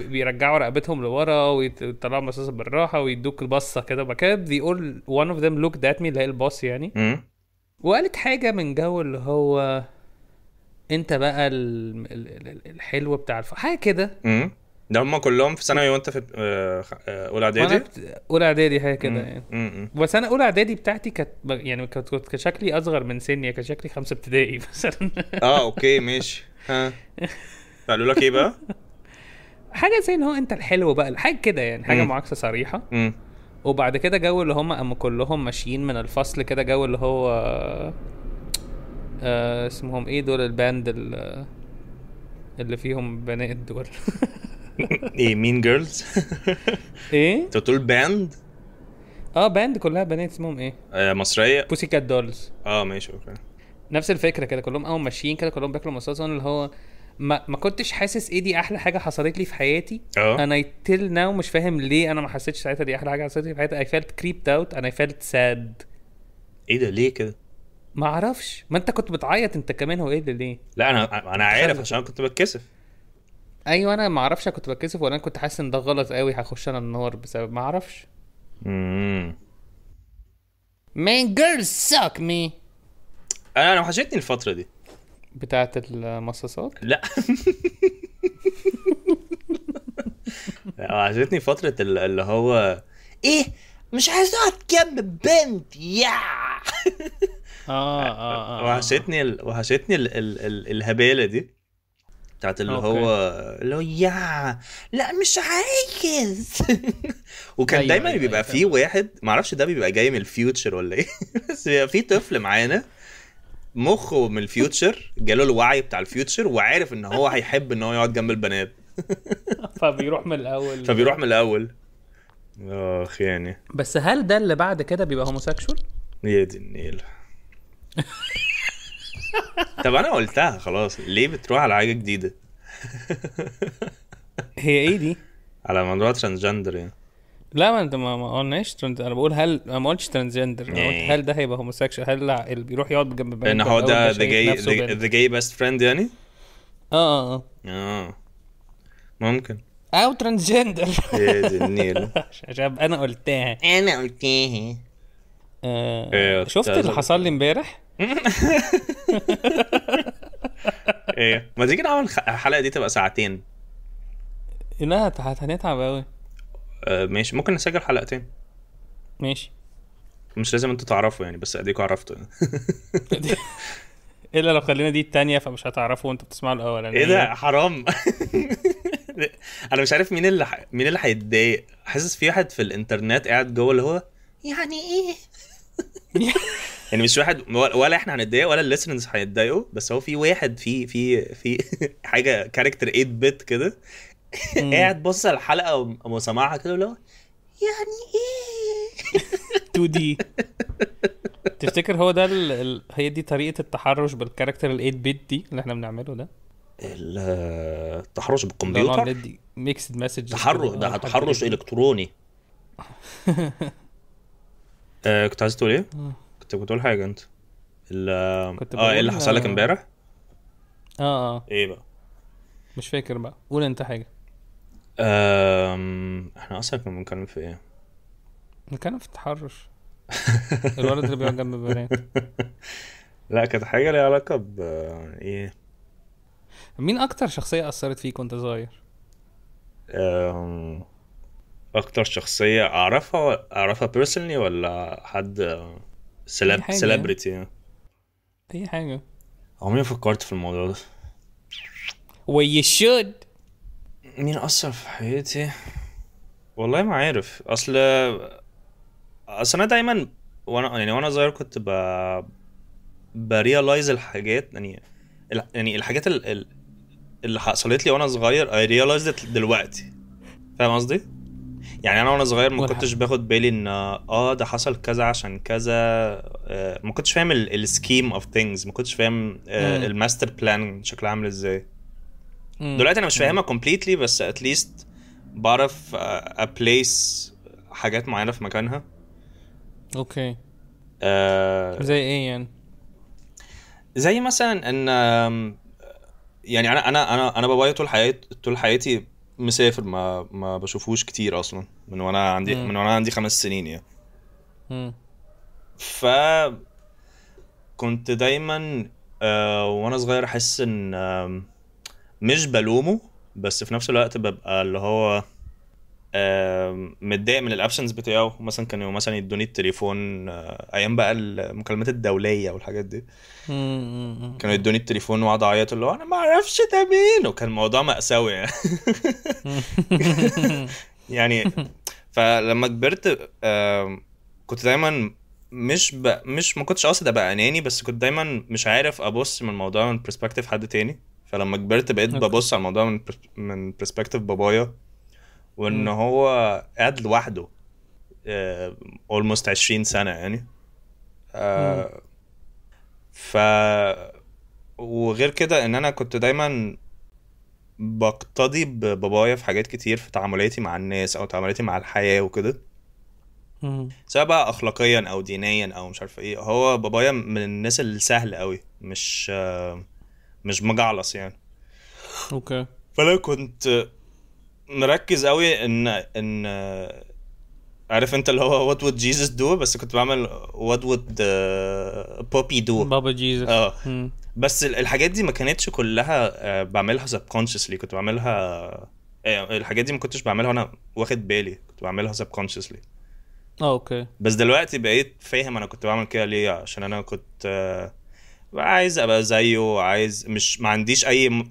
بيرجعوا رقبتهم لورا ويطلعوا المصاصه بالراحه ويدوك البصه كده وبعد كده بيقول all one of them looked at me اللي هي الباص يعني وقالت حاجه من جو اللي هو انت بقى الحلو بتاع الف... حاجه كده ده هم كلهم في ثانوي وانت في آه، آه، اولى اعدادي اولى اعدادي حاجه كده يعني مم. بس انا اولى اعدادي بتاعتي كانت يعني كانت كشكلي اصغر من سني كان شكلي خمسه ابتدائي [laughs] مثلا اه اوكي ماشي ها قالوا لك ايه بقى؟ [laughs] حاجه زي ان هو انت الحلو بقى حاجه كده يعني حاجه مم. معاكسه صريحه مم. وبعد كده جو اللي هم قاموا كلهم ماشيين من الفصل كده جو اللي هو آه اسمهم ايه دول الباند اللي فيهم بنات دول [laughs] ايه مين جيرلز [laughs] ايه انت بتقول باند اه باند كلها بنات اسمهم ايه آه مصريه بوسي كات دولز اه ماشي اوكي نفس الفكره كده كلهم اول ماشيين كده كلهم بياكلوا مصاصه اللي هو ما ما كنتش حاسس ايه دي احلى حاجه حصلت لي في حياتي أوه. انا تيل ناو مش فاهم ليه انا ما حسيتش ساعتها دي احلى حاجه حصلت لي في حياتي اي فيلت كريبت اوت انا اي فيلت ساد ايه ده ليه كده ما اعرفش ما انت كنت بتعيط انت كمان هو ايه ده ليه لا انا انا عارف عشان كنت بتكسف ايوه انا ما اعرفش كنت بتكسف ولا انا كنت حاسس ان ده غلط قوي هخش انا النار بسبب ما اعرفش مان جيرلز ساك مي انا انا وحشتني الفتره دي بتاعه المصاصات لا وحشتني فتره اللي هو ايه مش عايز اقعد جنب بنت يا اه اه, آه. آه. وحشتني ال... وحشتني ال... ال... الهباله دي بتاعت اللي هو اللي هو يا لا مش عايز [laughs] وكان أيوة دايما أيوة بيبقى أيوة. فيه واحد معرفش ده بيبقى جاي من الفيوتشر ولا ايه [laughs] بس بيبقى فيه طفل معانا مخه من الفيوتشر جاله الوعي بتاع الفيوتشر وعارف ان هو هيحب ان هو يقعد جنب البنات [laughs] فبيروح من الاول فبيروح من الاول اخ يعني بس هل ده اللي بعد كده بيبقى هوموسيكشوال؟ يا دي النيله [laughs] طب انا قلتها خلاص ليه بتروح على حاجه جديده [laughs] هي ايه دي على موضوع ترانسجندر يعني لا ما انت ما قلناش انا بقول هل انا ما قلتش ترانسجندر انا قلت يعني هل ده هيبقى هوموسيكشوال هل اللي بيروح يقعد جنب بنات ان هو ده ذا جاي ذا جاي بيست فريند يعني آه،, اه اه اه ممكن او ترانسجندر يا دي النيل [laughs] عشان انا قلتها انا قلتها آه، إيه، شفت اللي حصل لي امبارح [laughs] ايه ما تيجي نعمل الحلقه دي تبقى ساعتين لا هنتعب قوي ماشي ممكن نسجل حلقتين ماشي مش لازم انتوا تعرفوا يعني بس اديكوا عرفتوا [laughs] الا لو خلينا دي التانية فمش هتعرفوا وانتوا بتسمعوا الاول ايه ده يعني حرام [laughs] انا مش عارف مين اللي ح... مين اللي هيتضايق حاسس في واحد في الانترنت قاعد جوه اللي هو يعني ايه يعني مش واحد ولا احنا هنتضايق ولا الليسنرز هيتضايقوا بس هو في واحد في في في [laughs] حاجه كاركتر 8 بت كده قاعد بص على الحلقه وسامعها كده اللي هو يعني ايه 2 [laughs] دي تفتكر هو ده ال... ال... هي دي طريقه التحرش بالكاركتر ال 8 بت دي اللي احنا بنعمله ده التحرش بالكمبيوتر ميكسد مسج تحرش ده آه، تحرش الكتروني [laughs] آه، كنت عايز تقول ايه؟ آه. كنت بتقول حاجه انت ال اه ايه اللي حصل لك امبارح؟ اه اه ايه بقى؟ مش فاكر بقى قول انت حاجه أم... احنا اصلا كنا بنتكلم في ايه؟ بنتكلم في التحرش [laughs] الولد اللي بيقعد جنب البنات [laughs] لا كانت حاجه ليها علاقه ب آه، ايه مين اكتر شخصيه اثرت فيك وانت صغير أم... اكتر شخصيه اعرفها اعرفها بيرسونلي ولا حد سلاب سلابريتي اي حاجه عمري يعني. ما فكرت في الموضوع ده وي شود مين اثر في حياتي والله ما عارف اصل اصل انا دايما وانا يعني وانا صغير كنت ب برياليز الحاجات يعني يعني الحاجات اللي حصلت لي وانا صغير اي ريلايز دلوقتي فاهم قصدي؟ يعني انا وانا صغير ما كنتش باخد بالي ان اه ده حصل كذا عشان كذا آه ما كنتش فاهم السكيم اوف ثينجز ما كنتش فاهم آه الماستر بلان شكله عامل ازاي دلوقتي انا مش فاهمها كومبليتلي بس اتليست بعرف ابليس آه، آه، حاجات معينه في مكانها اوكي آه زي ايه يعني زي مثلا ان يعني انا انا انا انا بابايا طول حياتي طول حياتي مسافر ما ما بشوفوش كتير اصلا من وانا عندي مم. من وانا عندي خمس سنين يعني ف كنت دايما آه وانا صغير احس ان آه مش بلومه بس في نفس الوقت ببقى اللي هو متضايق من الابسنس بتاعه مثلا كانوا مثلا يدوني التليفون آه، ايام بقى المكالمات الدوليه والحاجات دي كانوا يدوني التليفون واقعد اعيط اللي هو انا ما اعرفش ده مين وكان الموضوع ماساوي يعني [laughs] يعني فلما كبرت كنت دايما مش ب... مش ما كنتش قاصد ابقى اناني بس كنت دايما مش عارف ابص من الموضوع من برسبكتيف حد تاني فلما كبرت بقيت ببص على الموضوع من من برسبكتيف بابايا وان هو قاعد لوحده اولموست آه، 20 سنه يعني آه، ف وغير كده ان انا كنت دايما بقتضي ببابايا في حاجات كتير في تعاملاتي مع الناس او تعاملاتي مع الحياه وكده سواء بقى اخلاقيا او دينيا او مش عارف ايه هو بابايا من الناس السهل قوي مش آه، مش مجعلص يعني اوكي فانا كنت مركز قوي ان ان عارف انت اللي هو وات وود جيسس دو بس كنت بعمل وات وود بوبي دو بابا جيسس اه, آه. بس الحاجات دي ما كانتش كلها آه، بعملها سبكونشسلي كنت بعملها آه، الحاجات دي ما كنتش بعملها وانا واخد بالي كنت بعملها سبكونشسلي اه اوكي بس دلوقتي بقيت فاهم انا كنت بعمل كده ليه عشان انا كنت عايز ابقى زيه عايز مش ما عنديش اي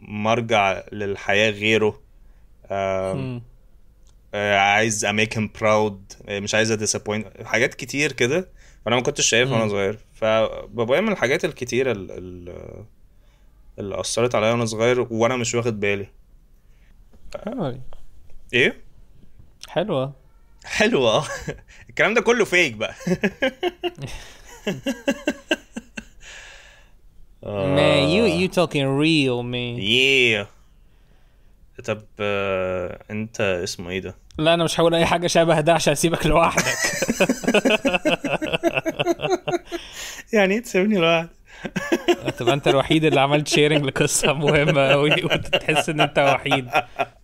مرجع للحياه غيره آه، عايز اميك آه، براود مش عايز اديسابوينت حاجات كتير كده فانا ما كنتش شايفها وانا صغير فبابايا من الحاجات الكتيره اللي اثرت عليا وانا صغير وانا مش واخد بالي حلوة. آه. ايه حلوه حلوه [laughs] الكلام ده كله فيك بقى [laughs] man, you آه. you talking real man. Yeah. طب آه، انت اسمه ايه ده؟ لا انا مش هقول اي حاجه شبه ده عشان اسيبك لوحدك [laughs] يعني ايه تسيبني لوحدي؟ آه، تبقى انت الوحيد اللي عملت شيرنج لقصه مهمه قوي وتحس ان انت وحيد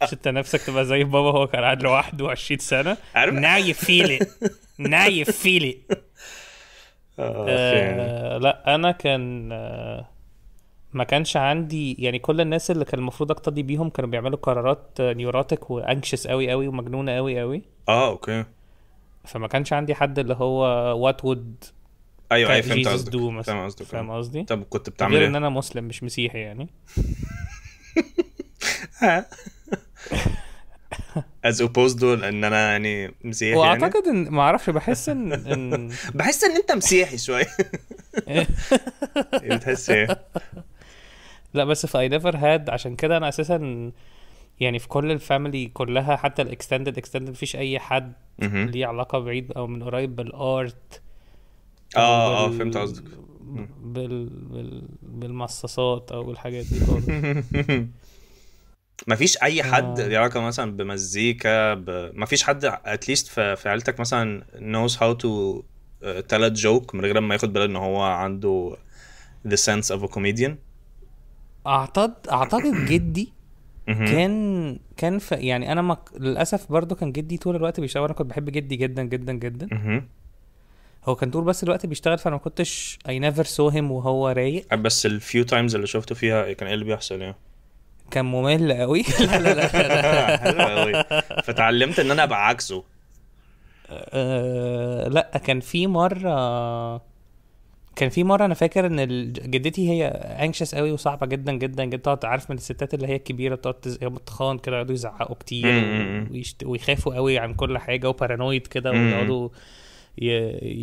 مش انت نفسك تبقى زي بابا هو كان قاعد لوحده 20 سنه عارف now you feel it now you feel it [laughs] يعني. آه، لا انا كان آه، ما كانش عندي يعني كل الناس اللي كان المفروض اقتدي بيهم كانوا بيعملوا قرارات نيوراتيك وانكشس قوي قوي ومجنونه قوي قوي اه اوكي فما كانش عندي حد اللي هو وات وود ايوه ايوه فهمت قصدك فاهم قصدك فاهم قصدي طب كنت بتعمل ايه؟ ان انا مسلم مش مسيحي يعني از [laughs] اوبوزد ان انا يعني مسيحي يعني واعتقد ان ما اعرفش بحس ان, إن... [laughs] بحس ان انت مسيحي شويه [laughs] إيه، بتحس ايه؟ لا بس في اي نيفر هاد عشان كده انا اساسا يعني في كل الفاميلي كلها حتى الاكستندد اكستندد مفيش اي حد ليه علاقه بعيد او من قريب بالارت اه اه فهمت قصدك بال... بال... بالمصاصات او الحاجات دي خالص [laughs] مفيش اي حد آه. ليه علاقه مثلا بمزيكا ب... مفيش حد اتليست في... في عيلتك مثلا نوز هاو تو تلات جوك من غير ما ياخد باله ان هو عنده the sense of a comedian اعتقد اعتقد [clears throat] جدي كان كان ف... يعني انا مك... للاسف برضو كان جدي طول الوقت بيشتغل انا كنت بحب جدي جدا جدا جدا هو كان طول بس الوقت بيشتغل فانا ما كنتش اي نيفر سو هيم وهو رايق آه، بس الفيو تايمز اللي شفته فيها كان ايه اللي بيحصل يعني كان ممل قوي [laughs] لا لا لا, لا. حلو قوي [laughs] فتعلمت ان انا ابقى عكسه أه لا كان في مره كان في مره انا فاكر ان جدتي هي انكشس قوي وصعبه جدا جدا جدا تقعد عارف من الستات اللي هي الكبيره بتقعد تخان كده يقعدوا يزعقوا كتير ويشت... ويخافوا قوي عن كل حاجه وبارانويد كده ويقعدوا ي...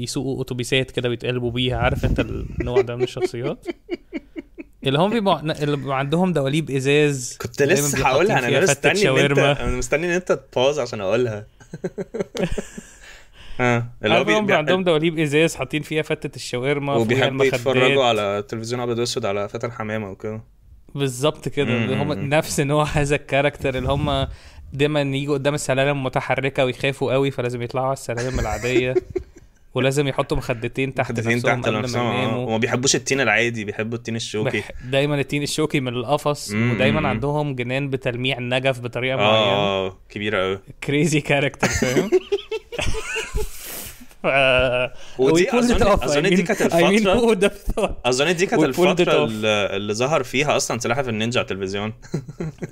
يسوقوا اتوبيسات كده ويتقلبوا بيها عارف انت النوع ده من الشخصيات اللي هم بيبقوا اللي عندهم دواليب ازاز كنت لسه هقولها انا مستني ان انت انا مستني ان انت تباظ عشان اقولها [laughs] ها اه. اللي هو بي... عندهم دواليب ازاز حاطين فيها فتت الشاورما وبيحبوا يتفرجوا على تلفزيون ابيض واسود على فتن حمامه وكده بالظبط كده اللي هم نفس نوع هذا الكاركتر اللي هم دايما يجوا قدام السلالم المتحركه ويخافوا قوي فلازم يطلعوا على السلالم العاديه [laughs] ولازم يحطوا مخدتين تحت مخدتين تحت نفسهم اه. وما بيحبوش التين العادي بيحبوا التين الشوكي بح... دايما التين الشوكي من القفص ودايما عندهم جنان بتلميع النجف بطريقه آه، معينه اه كبيره قوي كريزي كاركتر فاهم [laughs] آه، ودي [laughs] اظن دي كانت الفتره اظن دي كانت الفتره اللي ظهر فيها اصلا سلاحف النينجا على التلفزيون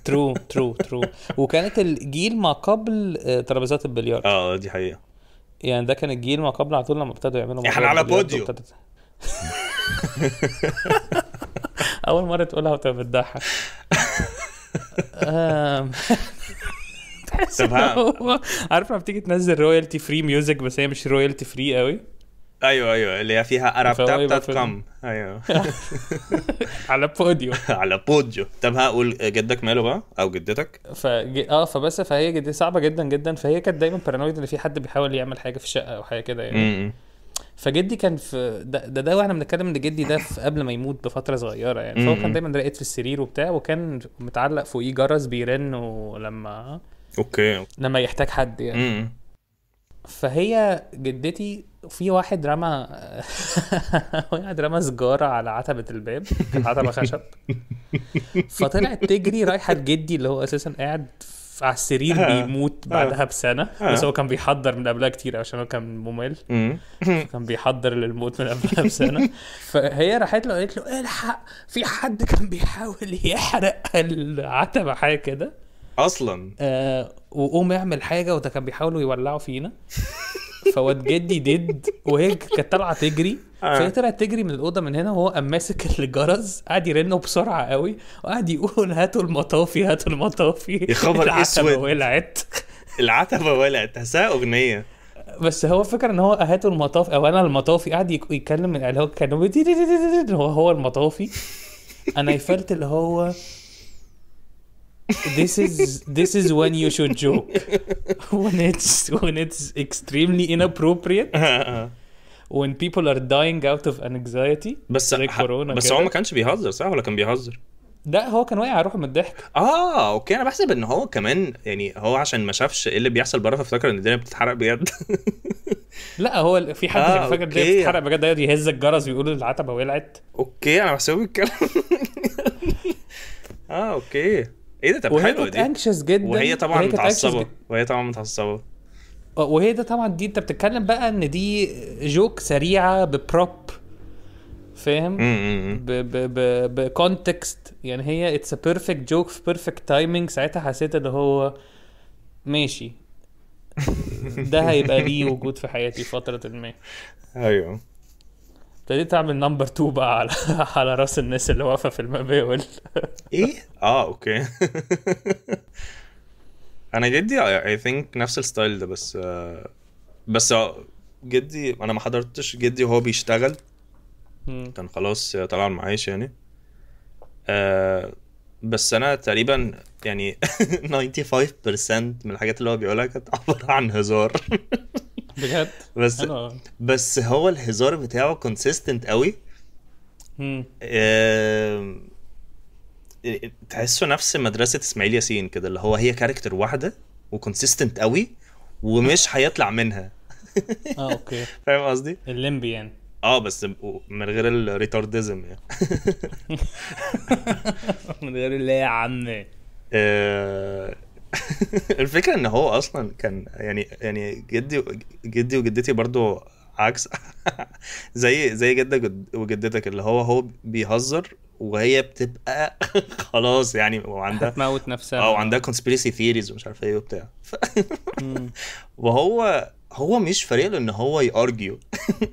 ترو ترو ترو وكانت الجيل ما قبل آه، ترابيزات البليار آه،, اه دي حقيقه يعني ده كان الجيل ما قبل على طول لما ابتدوا يعملوا احنا على بوديو [laughs] اول مره تقولها وتبقى بتضحك [laughs] طب ها عارف لما بتيجي تنزل رويالتي فري ميوزك بس هي مش رويالتي فري قوي ايوه ايوه اللي هي فيها ارابتاب دوت كوم ايوه [laughs] على بوديو [laughs] على بوديو طب هقول جدك ماله بقى او جدتك ف اه فبس فهي جد... صعبه جدا جدا فهي كانت دايما بارانويد ان في حد بيحاول يعمل حاجه في الشقه او حاجه كده يعني فجدي كان في ده ده, ده واحنا بنتكلم ان جدي ده في قبل ما يموت بفتره صغيره يعني فهو كان دايما راقد في السرير وبتاع وكان متعلق فوقيه جرس بيرن ولما اوكي لما يحتاج حد يعني مم. فهي جدتي في واحد رمى [laughs] واحد رمى سجاره على عتبه الباب كانت عتبه خشب فطلعت تجري رايحه لجدي اللي هو اساسا قاعد على السرير بيموت بعدها بسنه بس هو كان بيحضر من قبلها كتير عشان هو كان ممل [laughs] كان بيحضر للموت من قبلها بسنه فهي راحت له قالت له الحق في حد كان بيحاول يحرق العتبه حاجه كده اصلا آه وقوم اعمل حاجه وده كان بيحاولوا يولعوا فينا فواد جدي ديد وهي كانت طالعه تجري آه. فهي طلعت تجري من الاوضه من هنا وهو قام ماسك الجرس قاعد يرنه بسرعه قوي وقاعد يقول هاتوا المطافي هاتوا المطافي يا خبر اسود ولعت العتبه ولعت تحسها اغنيه بس هو فكر ان هو هاتوا المطافي او انا المطافي قاعد يتكلم من اللي هو كان هو هو المطافي انا يفلت اللي هو this is this is when you should joke [laughs] when it's when it's extremely inappropriate uh-huh, uh-huh. when people are dying out of anxiety بس زي corona بس هو ما كانش بيهزر صح ولا كان بيهزر؟ لا هو كان واقع على روحه من الضحك اه اوكي انا بحسب ان هو كمان يعني هو عشان ما شافش ايه اللي بيحصل بره فافتكر ان الدنيا بتتحرق بجد [laughs] لا هو في حد آه فاكر الدنيا بتتحرق بجد ده يهز الجرس ويقول العتبه ولعت اوكي انا بحسبه الكلام [laughs] اه اوكي ايه ده طب حلوه دي انشس جدا وهي طبعا وهي متعصبه وهي طبعا متعصبه أه، وهي ده طبعا دي انت بتتكلم بقى ان دي جوك سريعه ببروب فاهم بكونتكست يعني هي اتس ا بيرفكت جوك في بيرفكت تايمينج ساعتها حسيت ان هو ماشي [laughs] ده هيبقى ليه وجود في حياتي فتره ما ايوه ابتديت اعمل نمبر 2 بقى على [laughs] على راس الناس اللي واقفه في المباول ايه اه اوكي [laughs] انا جدي اي ثينك نفس الستايل ده بس آه بس آه جدي انا ما حضرتش جدي وهو بيشتغل كان خلاص طلع المعايش يعني آه بس انا تقريبا يعني 95% [laughs] من الحاجات اللي هو بيقولها كانت عباره عن هزار بجد بس أنا... بس هو الهزار بتاعه كونسيستنت قوي تحسه نفس مدرسه اسماعيل ياسين كده اللي هو هي كاركتر واحده وكونسيستنت قوي ومش هيطلع منها اه اوكي [laughs] فاهم قصدي؟ الليمبي يعني اه بس من غير الريتاردزم يعني [laughs] من غير اللي يا عم آه، [laughs] الفكره ان هو اصلا كان يعني يعني جدي جدي وجدتي برضو عكس [laughs] زي زي جدك وجدتك اللي هو هو بيهزر وهي بتبقى [laughs] خلاص يعني وعندها هتموت نفسها او عندها كونسبيرسي ثيريز ومش عارف ايه وبتاع ف... وهو هو مش فارق له ان هو يارجيو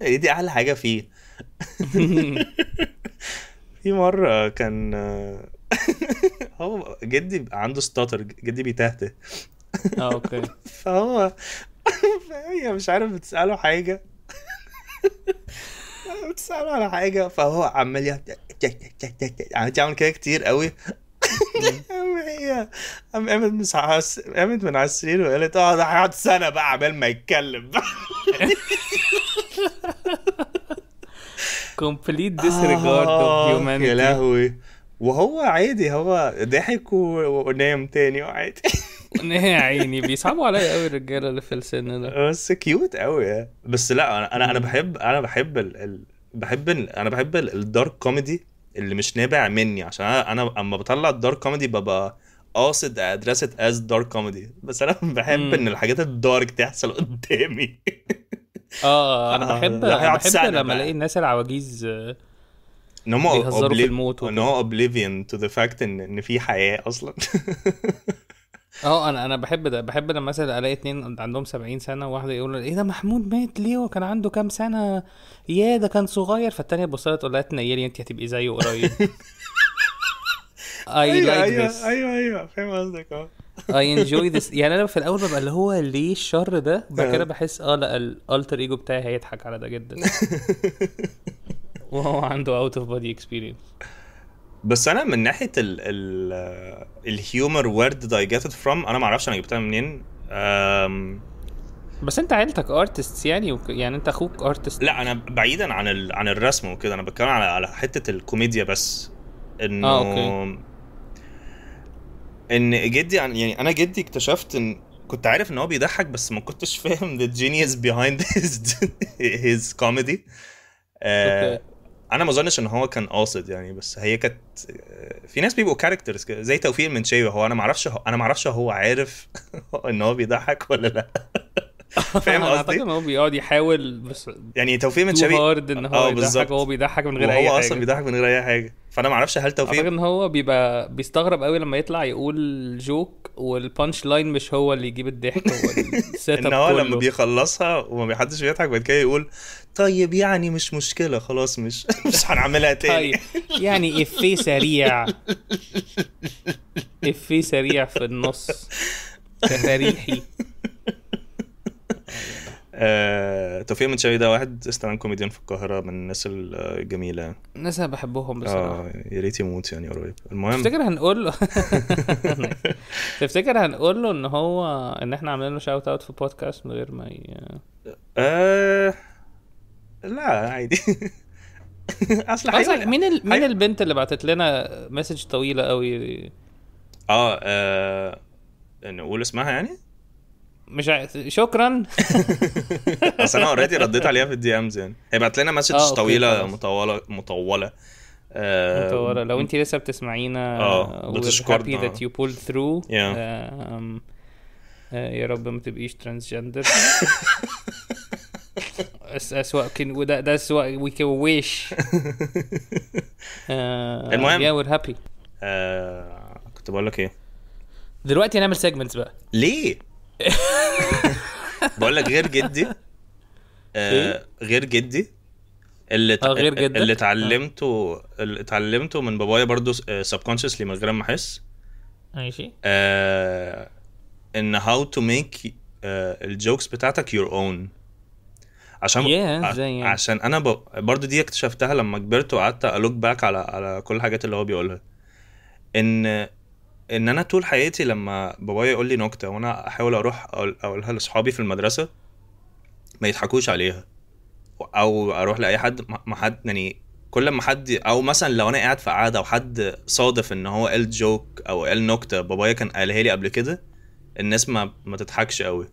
دي احلى حاجه فيه في مره كان [laughs] هو جدي عنده ستاتر جدي بيتهته اه اوكي [laughs] فهو [laughs] هي مش عارف بتساله حاجه بتساله على حاجه فهو عمال يعمل يعني تعمل كده كتير قوي هي قام قامت من قامت من على السرير وقالت اقعد آه، ده سنه بقى عمال ما يتكلم كومبليت ديسريجارد اوف هيومانيتي يا لهوي وهو عادي هو ضحك ونام تاني وعادي [laughs] إيه يا عيني بيصعبوا عليا قوي الرجاله اللي في السن ده [laughs] بس كيوت قوي بس لا انا انا انا بحب انا بحب ال... ال... بحب ال... انا بحب الدارك كوميدي اللي مش نابع مني عشان انا انا اما بطلع الدارك كوميدي ببقى قاصد ادرس از دارك كوميدي بس انا [laughs] بحب ان الحاجات الدارك تحصل قدامي اه انا بحب انا بحب لما الاقي الناس العواجيز ان هم بيهزروا في الموت ان هو اوبليفيون تو ذا فاكت ان ان في حياه اصلا [laughs] اه انا انا بحب ده بحب لما مثلا الاقي اتنين عندهم 70 سنه واحده يقول ايه ده محمود مات ليه وكان عنده كام سنه يا ده كان صغير فالتانيه تبص لها تقول لها تنيلي انت هتبقي زيه قريب اي [laughs] أيوة, لايك أيوة, ايوه ايوه فاهم قصدك اه اي انجوي ذس يعني انا في الاول ببقى اللي هو ليه الشر ده بعد كده آه. بحس اه لا الالتر ايجو بتاعي هيضحك على ده جدا [laughs] وهو عنده اوت اوف بادي اكسبيرينس بس انا من ناحيه ال ال الهيومر ورد اي جيت ات فروم انا ما اعرفش انا جبتها منين بس انت عيلتك ارتستس يعني وك... يعني انت اخوك ارتست لا انا بعيدا عن ال... عن الرسم وكده انا بتكلم على على حته الكوميديا بس انه آه، أوكي. ان جدي يعني, يعني انا جدي اكتشفت ان كنت عارف ان هو بيضحك بس ما كنتش فاهم ذا جينيوس بيهايند هيز كوميدي انا ما اظنش ان هو كان قاصد يعني بس هي كانت في ناس بيبقوا كاركترز زي توفيق المنشاوي هو انا ما اعرفش هو... انا ما اعرفش هو عارف [laughs] ان هو بيضحك ولا لا [laughs] فاهم قصدي؟ اعتقد ان هو بيقعد يحاول بس يعني توفيق من شبيه هارد ان هو بيضحك آه، وهو بيضحك من غير اي حاجه هو اصلا بيضحك من غير اي حاجه فانا ما اعرفش هل توفيق اعتقد ان هو بيبقى بيستغرب قوي لما يطلع يقول جوك والبانش لاين مش هو اللي يجيب الضحك هو [laughs] السيت اب ان هو لما بيخلصها وما حدش بيضحك بعد كده يقول طيب يعني مش مشكله خلاص مش [laughs] مش هنعملها تاني طيب يعني افيه سريع افيه سريع في النص تاريخي آه، توفيق من شوي ده واحد ستاند كوميديان في القاهره من الناس الجميله الناس انا بحبهم آه، بصراحه اه يا ريت يموت يعني قريب المهم تفتكر هنقول له [laughs] تفتكر هنقول له ان هو ان احنا عاملين له شاوت اوت في بودكاست من غير ما ي... آه لا عادي [laughs] اصل حيوان مين ال... مين البنت اللي بعتت لنا مسج طويله قوي اه, آه... نقول اسمها يعني مش ع... شكرا [laughs] اصل انا اوريدي رديت عليها في الدي امز يعني هي بعت لنا مسج آه، طويله مطوله مطوله آه... مطوله لو انت لسه بتسمعينا اه بتشكرنا that ذات يو بول ثرو يا رب ما تبقيش جندر [laughs] that's, that's what can that, that's what we can wish [laughs] uh, المهم yeah we're happy Uh, كنت بقول لك ايه دلوقتي نعمل سيجمنتس بقى ليه [laughs] بقول لك غير جدي [laughs] آه إيه؟ غير جدي اللي آه غير جدك. اللي اتعلمته آه. اللي اتعلمته من بابايا برضو سبكونشسلي آه، من غير ما احس ماشي آه ان هاو تو ميك الجوكس بتاعتك يور اون عشان yeah, yeah. يعني. عشان انا ب... برضو دي اكتشفتها لما كبرت وقعدت الوك باك على على كل الحاجات اللي هو بيقولها ان ان انا طول حياتي لما بابايا يقول لي نكته وانا احاول اروح اقولها لاصحابي في المدرسه ما يضحكوش عليها او اروح لاي حد ما حد يعني كل ما حد او مثلا لو انا قاعد في قعده وحد صادف ان هو قال جوك او قال نكته بابايا كان قالها لي قبل كده الناس ما ما تضحكش قوي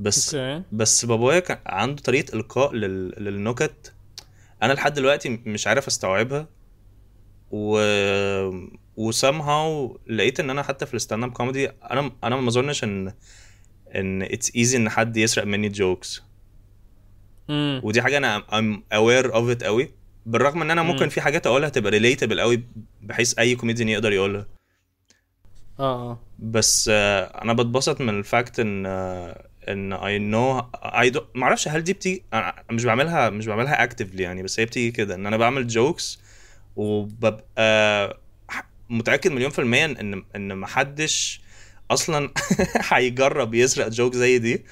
بس okay. بس بابايا كان عنده طريقه القاء لل... للنكت انا لحد دلوقتي مش عارف استوعبها و وسامهاو لقيت ان انا حتى في الستاند اب كوميدي انا انا ما اظنش ان ان اتس ايزي ان حد يسرق مني جوكس mm. ودي حاجه انا ام اوير اوف ات قوي بالرغم ان انا ممكن mm. في حاجات اقولها تبقى ريليتابل قوي بحيث اي كوميديان يقدر يقولها اه, آه. بس آه، انا بتبسط من الفاكت ان آه، ان اي نو اي ما اعرفش هل دي بتيجي انا مش بعملها مش بعملها اكتفلي يعني بس هي بتيجي كده ان انا بعمل جوكس وببقى آه، متاكد مليون في الميه ان ان ما حدش اصلا [laughs] هيجرب يسرق جوك زي دي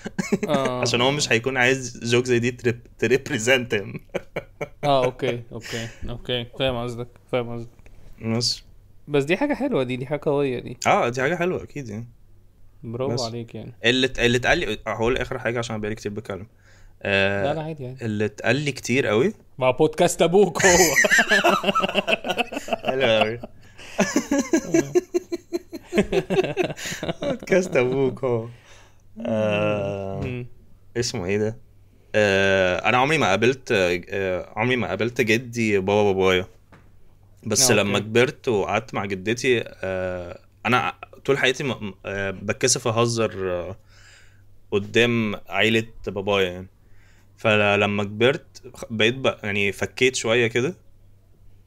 آه. [laughs] عشان هو مش هيكون عايز جوك زي دي تريبريزنت هيم [laughs] اه اوكي اوكي اوكي فاهم قصدك فاهم قصدك بس بس دي حاجه حلوه دي دي حاجه قويه دي اه دي حاجه حلوه اكيد يعني برافو عليك يعني اللي اللي اتقال لي هقول اخر حاجه عشان بقالي كتير بتكلم آه لا لا عادي يعني اللي اتقال لي كتير قوي مع بودكاست ابوك هو [laughs] حلو قوي بودكاست ابوك هو آه اسمه ايه ده؟ آه انا عمري ما قابلت آه عمري ما قابلت جدي بابا بابايا بس آه، لما كبرت وقعدت مع جدتي آه انا طول حياتي آه، بتكسف اهزر آه، قدام عيله بابايا يعني فلما كبرت بقيت بقى يعني فكيت شويه كده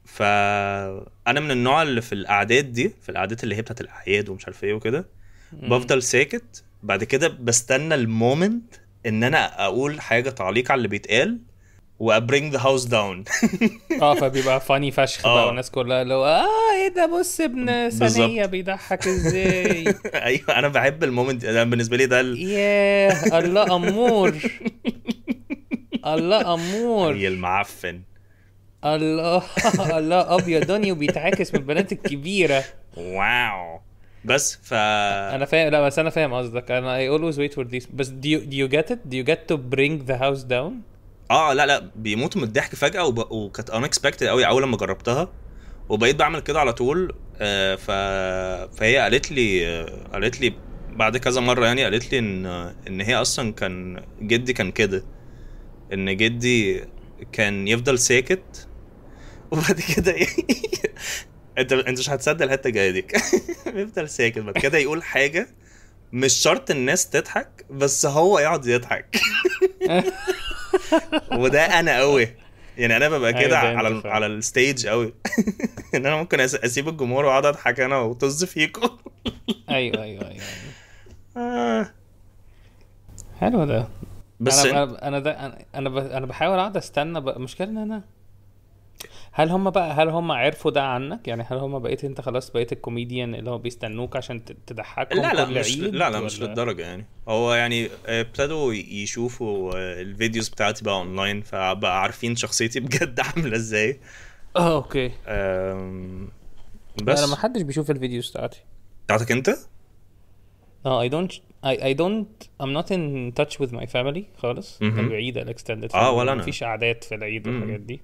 فانا من النوع اللي في الاعداد دي في الاعداد اللي هي بتاعت الاعياد ومش عارف ايه وكده بفضل ساكت بعد كده بستنى المومنت ان انا اقول حاجه تعليق على اللي بيتقال وابرينج ذا هاوس داون اه فبيبقى فاني فشخ بقى آه. والناس كلها اللي هو اه ايه ده بص ابن ثانيه بيضحك ازاي [laughs] ايوه انا بحب المومنت ده بالنسبه لي ده ال... ياه الله [laughs] امور الله امور يا المعفن الله الله دوني وبيتعاكس من البنات الكبيره واو بس ف انا فاهم لا بس انا فاهم قصدك انا I always wait for this بس do you, do you get it do you get to bring the house down اه لا لا بيموتوا من الضحك فجاه وب... وكانت unexpected قوي اول لما جربتها وبقيت بعمل كده على طول آه ف... فهي قالت لي آه قالت لي بعد كذا مره يعني قالت لي ان ان هي اصلا كان جدي كان كده ان جدي كان يفضل ساكت [laughs] وبعد كده إيه؟ [laughs] انت انت مش هتصدق الحته الجايه دي بيفضل [laughs] ساكت بعد كده يقول حاجه مش شرط الناس تضحك بس هو يقعد يضحك وده انا قوي يعني انا ببقى كده أيوة، على ال... على الستيج قوي [laughs] ان انا ممكن اسيب الجمهور واقعد اضحك انا وطز فيكم ايوه ايوه ايوه, آه. حلو ده بس انا انا انا انا بحاول اقعد استنى المشكله ان انا هل هم بقى هل هم عرفوا ده عنك يعني هل هم بقيت انت خلاص بقيت الكوميديان اللي هو بيستنوك عشان تضحكهم لا لا مش لا لا مش للدرجه يعني هو يعني ابتدوا يشوفوا آه، الفيديوز بتاعتي بقى اونلاين فبقى عارفين شخصيتي [laughs] بجد عامله ازاي اه اوكي بس انا ما حدش بيشوف الفيديوز بتاعتي بتاعتك انت؟ اه اي دونت اي I دونت I'm نوت ان تاتش وذ ماي family خالص العيد الاكستندد اه ولا انا مفيش قعدات في العيد والحاجات دي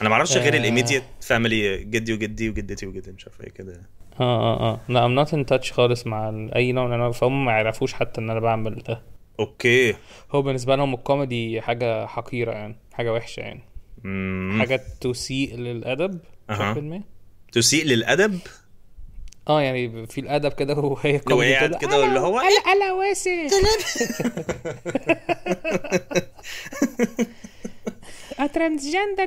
انا ما اعرفش غير الايميديت آه. فاميلي جدي وجدي وجدتي وجدي مش عارف ايه كده اه اه اه لا ام نوت ان تاتش خالص مع اي نوع من انواع فهم ما يعرفوش حتى ان انا بعمل ده اوكي هو بالنسبه لهم الكوميدي حاجه حقيره يعني حاجه وحشه يعني مم. حاجه تسيء للادب أه. تسيء للادب اه يعني في الادب كده وهي كوميدي كده كده واللي هو انا واسف واسع [laughs] [laughs] ترانسجندر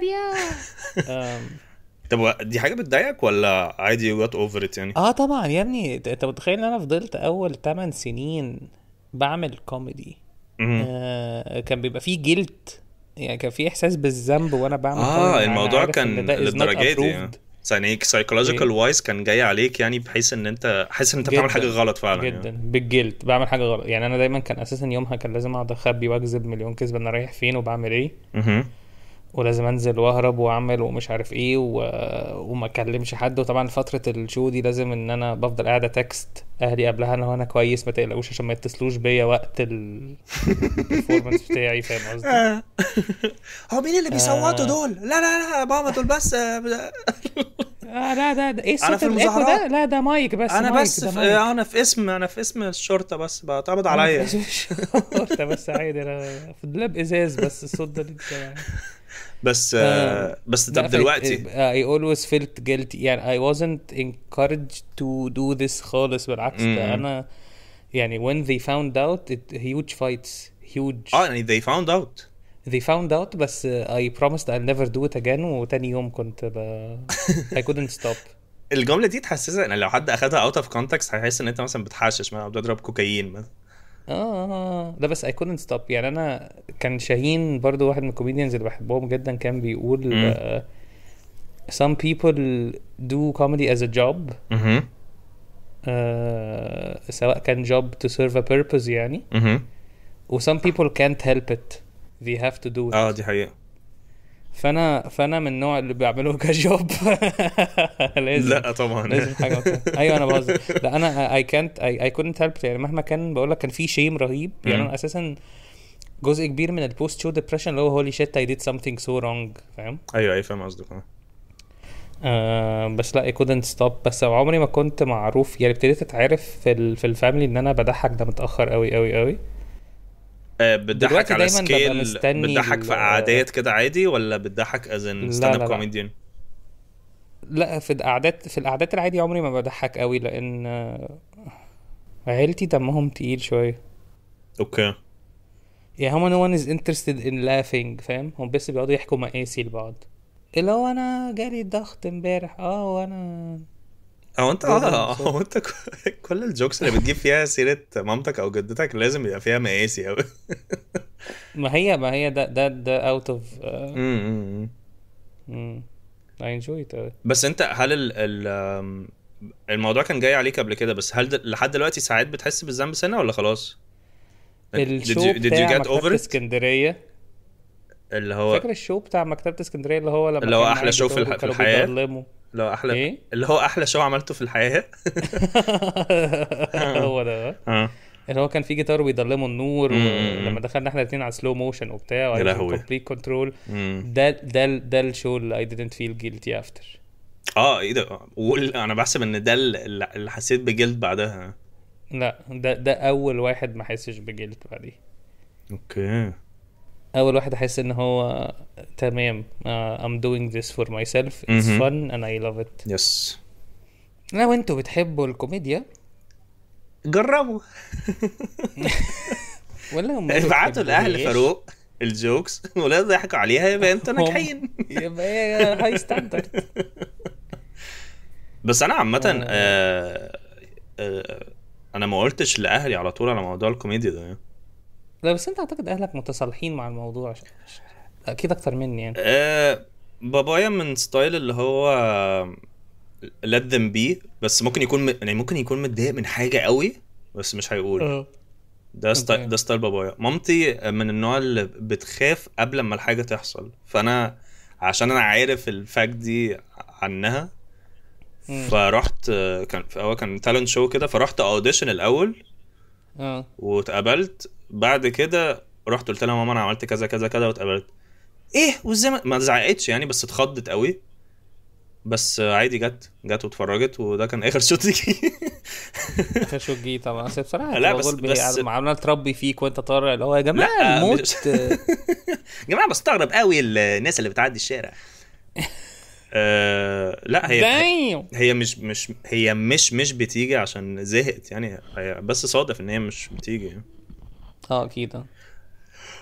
آه، يا طب دي حاجه بتضايقك ولا عادي يو جات اوفر يعني؟ اه طبعا يا ابني انت متخيل ان انا فضلت اول 8 سنين بعمل كوميدي آه، كان بيبقى فيه جلد يعني كان في احساس بالذنب وانا بعمل اه الموضوع كان للدرجه دي يعني سايكولوجيكال وايز كان جاي عليك يعني بحيث ان انت حاسس ان انت بتعمل حاجه غلط فعلا يعني. جدا يعني. بالجلد بعمل حاجه غلط يعني انا دايما كان اساسا يومها كان لازم اقعد اخبي واكذب مليون كذبه انا رايح فين وبعمل ايه ولازم انزل واهرب واعمل ومش عارف ايه و... وما اكلمش حد وطبعا فتره الشو دي لازم ان انا بفضل قاعده تكست اهلي قبلها انا وانا كويس ما تقلقوش عشان ما يتصلوش بيا وقت البرفورمانس [laughs] بتاعي فاهم قصدي آه. [laughs] هو مين اللي بيصوتوا آه. دول لا لا لا ماما دول بس آه, [laughs] آه، لا إيه إيه ده, ده ايه الصوت الايكو ده لا ده مايك بس انا مايك بس في مايك. انا في اسم انا في اسم الشرطه بس بتقبض عليا الشرطه بس عادي انا في دولاب ازاز بس الصوت ده بس آه بس طب دلوقتي I always felt guilty يعني I wasn't encouraged to do this خالص بالعكس ده انا يعني when they found out it huge fights huge اه يعني they found out they found out بس I promised I'll never do it again وتاني يوم كنت ب... I couldn't stop الجمله دي تحسسها ان لو حد اخدها اوت اوف كونتكست هيحس ان انت مثلا بتحشش مثلا بتضرب كوكايين مثلا آه،, آه،, اه لا بس اي كودنت ستوب يعني انا كان شاهين برضو واحد من الكوميديانز اللي بحبهم جدا كان بيقول آه، some people do comedy as a job uh, سواء كان job to serve a purpose يعني و some people can't help it they have to do it اه دي حقيقة فانا فانا من النوع اللي بعمله كجوب [laughs] لازم لا طبعا لازم حاجه ايوه انا بهزر لا انا اي كانت اي كونت هيلب يعني مهما كان بقول لك كان في شيم رهيب يعني انا اساسا جزء كبير من البوست شو ديبرشن اللي هو هولي شيت اي ديد سمثينج سو رونج فاهم ايوه اي أيوة، فاهم قصدك آه. آه، بس لا اي كودنت ستوب بس عمري ما كنت معروف يعني ابتديت اتعرف في في الفاميلي ان انا بضحك ده متاخر قوي قوي قوي آه، بتضحك على سكيل بتضحك في قعدات كده عادي ولا بتضحك از ان ستاند اب كوميديان؟ لا في القعدات في القعدات العادي عمري ما بضحك قوي لان عيلتي دمهم تقيل شويه اوكي يعني هما نو ون از انترستد ان لافينج فاهم هم بس بيقعدوا يحكوا مقاسي لبعض اللي هو انا جالي ضغط امبارح اه وانا هو انت اه هو انت [laughs] كل الجوكس اللي بتجيب فيها سيره مامتك او جدتك لازم يبقى فيها مقاسي قوي [laughs] ما هي ما هي ده ده ده اوت اوف اي انجوي بس انت هل ال ال الموضوع كان جاي عليك قبل كده بس هل لحد دلوقتي ساعات بتحس بالذنب سنه ولا خلاص؟ الشو did you, اسكندريه اللي هو فاكر الشو بتاع مكتبه اسكندريه اللي هو لما اللي هو احلى شو في الحياه اللي هو احلى إيه؟ اللي هو احلى شو عملته في الحياه [laughs] هو ده اه اللي هو كان في جيتار بيضلمه النور ولما دخلنا احنا الاثنين على سلو موشن وبتاع وعايز كومبليت كنترول ده ده ده الشو اللي اي didnt فيل جيلتي افتر اه ايه ده انا بحسب ان ده اللي حسيت بجلد بعدها لا ده ده اول واحد ما حسش بجلد بعديه اوكي اول واحد احس ان هو تمام uh, I'm doing this for myself it's mm -hmm. fun and I love it يس yes. لو انتوا بتحبوا الكوميديا جربوا [laughs] ولا هم ابعتوا لاهل فاروق الجوكس ولا يضحكوا عليها يبقى انتوا ناجحين يبقى هي هاي ستاندرد [laughs] بس انا عامه آه. آه آه انا ما قلتش لاهلي على طول على موضوع الكوميديا ده لا بس انت اعتقد اهلك متصالحين مع الموضوع عشان اكيد اكتر مني يعني أه بابايا من ستايل اللي هو let them be بس ممكن يكون م... يعني ممكن يكون متضايق من حاجه قوي بس مش هيقول اه. ده ستايل ده ستايل بابايا مامتي من النوع اللي بتخاف قبل ما الحاجه تحصل فانا عشان انا عارف الفاك دي عنها فرحت كان هو كان تالنت شو كده فرحت اوديشن الاول اه واتقبلت بعد كده رحت قلت لها ماما انا عملت كذا كذا كذا واتقابلت ايه وازاي ما, زعقتش يعني بس اتخضت قوي بس عادي جت جت واتفرجت وده كان اخر [laughs] شوت ليكي اخر شوت جه طبعا بس بصراحه لا بس بس عمال تربي فيك وانت طالع اللي هو يا جماعه الموت يا [laughs] جماعه بستغرب قوي الناس اللي بتعدي الشارع [laughs] آه لا هي هي مش مش هي مش مش بتيجي عشان زهقت يعني بس صادف ان هي مش بتيجي يعني. اه اكيد اه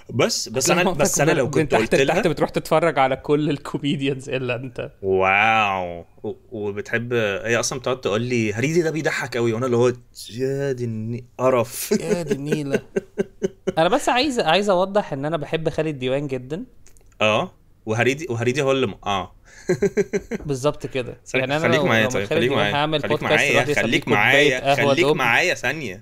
بس بس انا بس انا لو كنت قلت لها تحت بتروح تتفرج على كل الكوميديانز الا انت واو وبتحب هي اصلا بتقعد تقول لي هريدي ده بيضحك قوي وانا اللي هو يا دي قرف [laughs] يا دي النيله انا بس عايز عايز اوضح ان انا بحب خالد ديوان جدا اه وهريدي وهريدي هو اللي اه [laughs] بالظبط كده يعني انا خليك معايا طيب خليك معايا خليك معايا خليك معايا ثانيه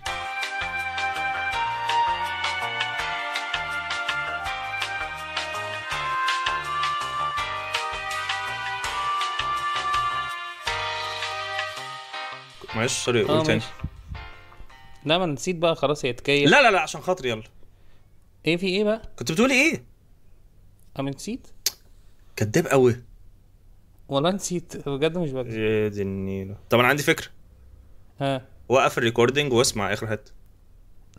معلش سوري قول آه، تاني لا ما نسيت بقى خلاص هي تكيف لا لا لا عشان خاطري يلا ايه في ايه بقى كنت بتقولي ايه انا نسيت كداب قوي والله نسيت بجد مش بكذب يا دي النيله طب انا عندي فكره ها وقف الريكوردنج واسمع اخر حته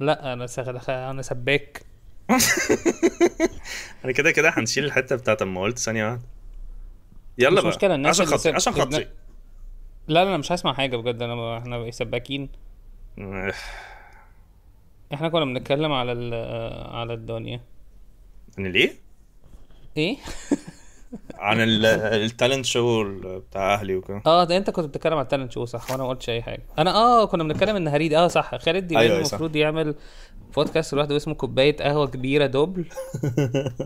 لا انا سخ... انا سباك [laughs] انا كده كده هنشيل الحته بتاعت اما قلت ثانيه واحده يلا مش بقى مشكلة عشان خاطري عشان خاطري لا لا انا مش هسمع حاجه بجد انا احنا سباكين احنا كنا بنتكلم على على الدنيا عن الايه؟ ايه؟ عن التالنت شو بتاع اهلي وكده اه ده انت كنت بتتكلم على التالنت شو صح وانا ما قلتش اي حاجه انا اه كنا بنتكلم ان هريد اه صح خالد دي أيوة, أيوة، المفروض يعمل بودكاست لوحده اسمه كوبايه قهوه كبيره دبل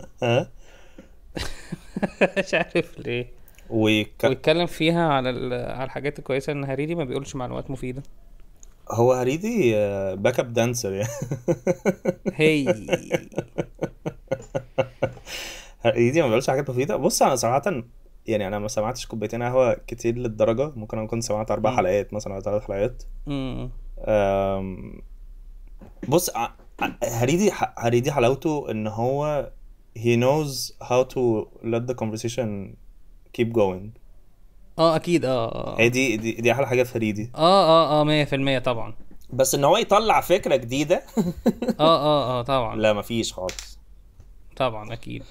[laughs] [laughs] مش عارف ليه ويك... ويتكلم فيها على على الحاجات الكويسه ان هريدي ما بيقولش معلومات مفيده هو هريدي باك اب دانسر يعني [laughs] هي هريدي ما بيقولش حاجات مفيده بص انا صراحه يعني انا ما سمعتش كوبايتين قهوه كتير للدرجه ممكن اكون سمعت اربع م. حلقات مثلا او ثلاث حلقات امم أم... بص آه، آه، هريدي هريدي حلاوته ان هو he knows how to let the conversation كيب جوينج اه اكيد آه،, آه،, اه هي دي دي, دي احلى حاجه في فريدي اه اه اه 100% طبعا بس ان هو يطلع فكره جديده [laughs] اه اه اه طبعا لا مفيش خالص طبعا اكيد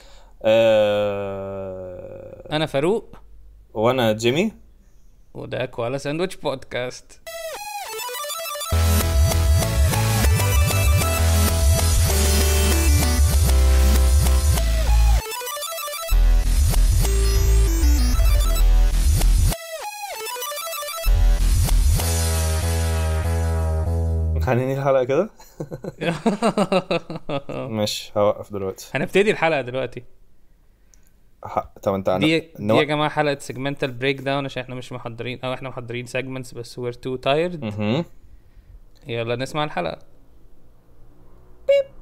آه... انا فاروق وانا جيمي وده كوالا ساندويتش بودكاست هننهي الحلقه كده [laughs] ماشي هوقف دلوقتي هنبتدي الحلقه دلوقتي طب انت دي, دي يا جماعه حلقه سيجمنتال بريك داون عشان احنا مش محضرين او احنا محضرين سيجمنتس بس وير تو تايرد يلا نسمع الحلقه بيب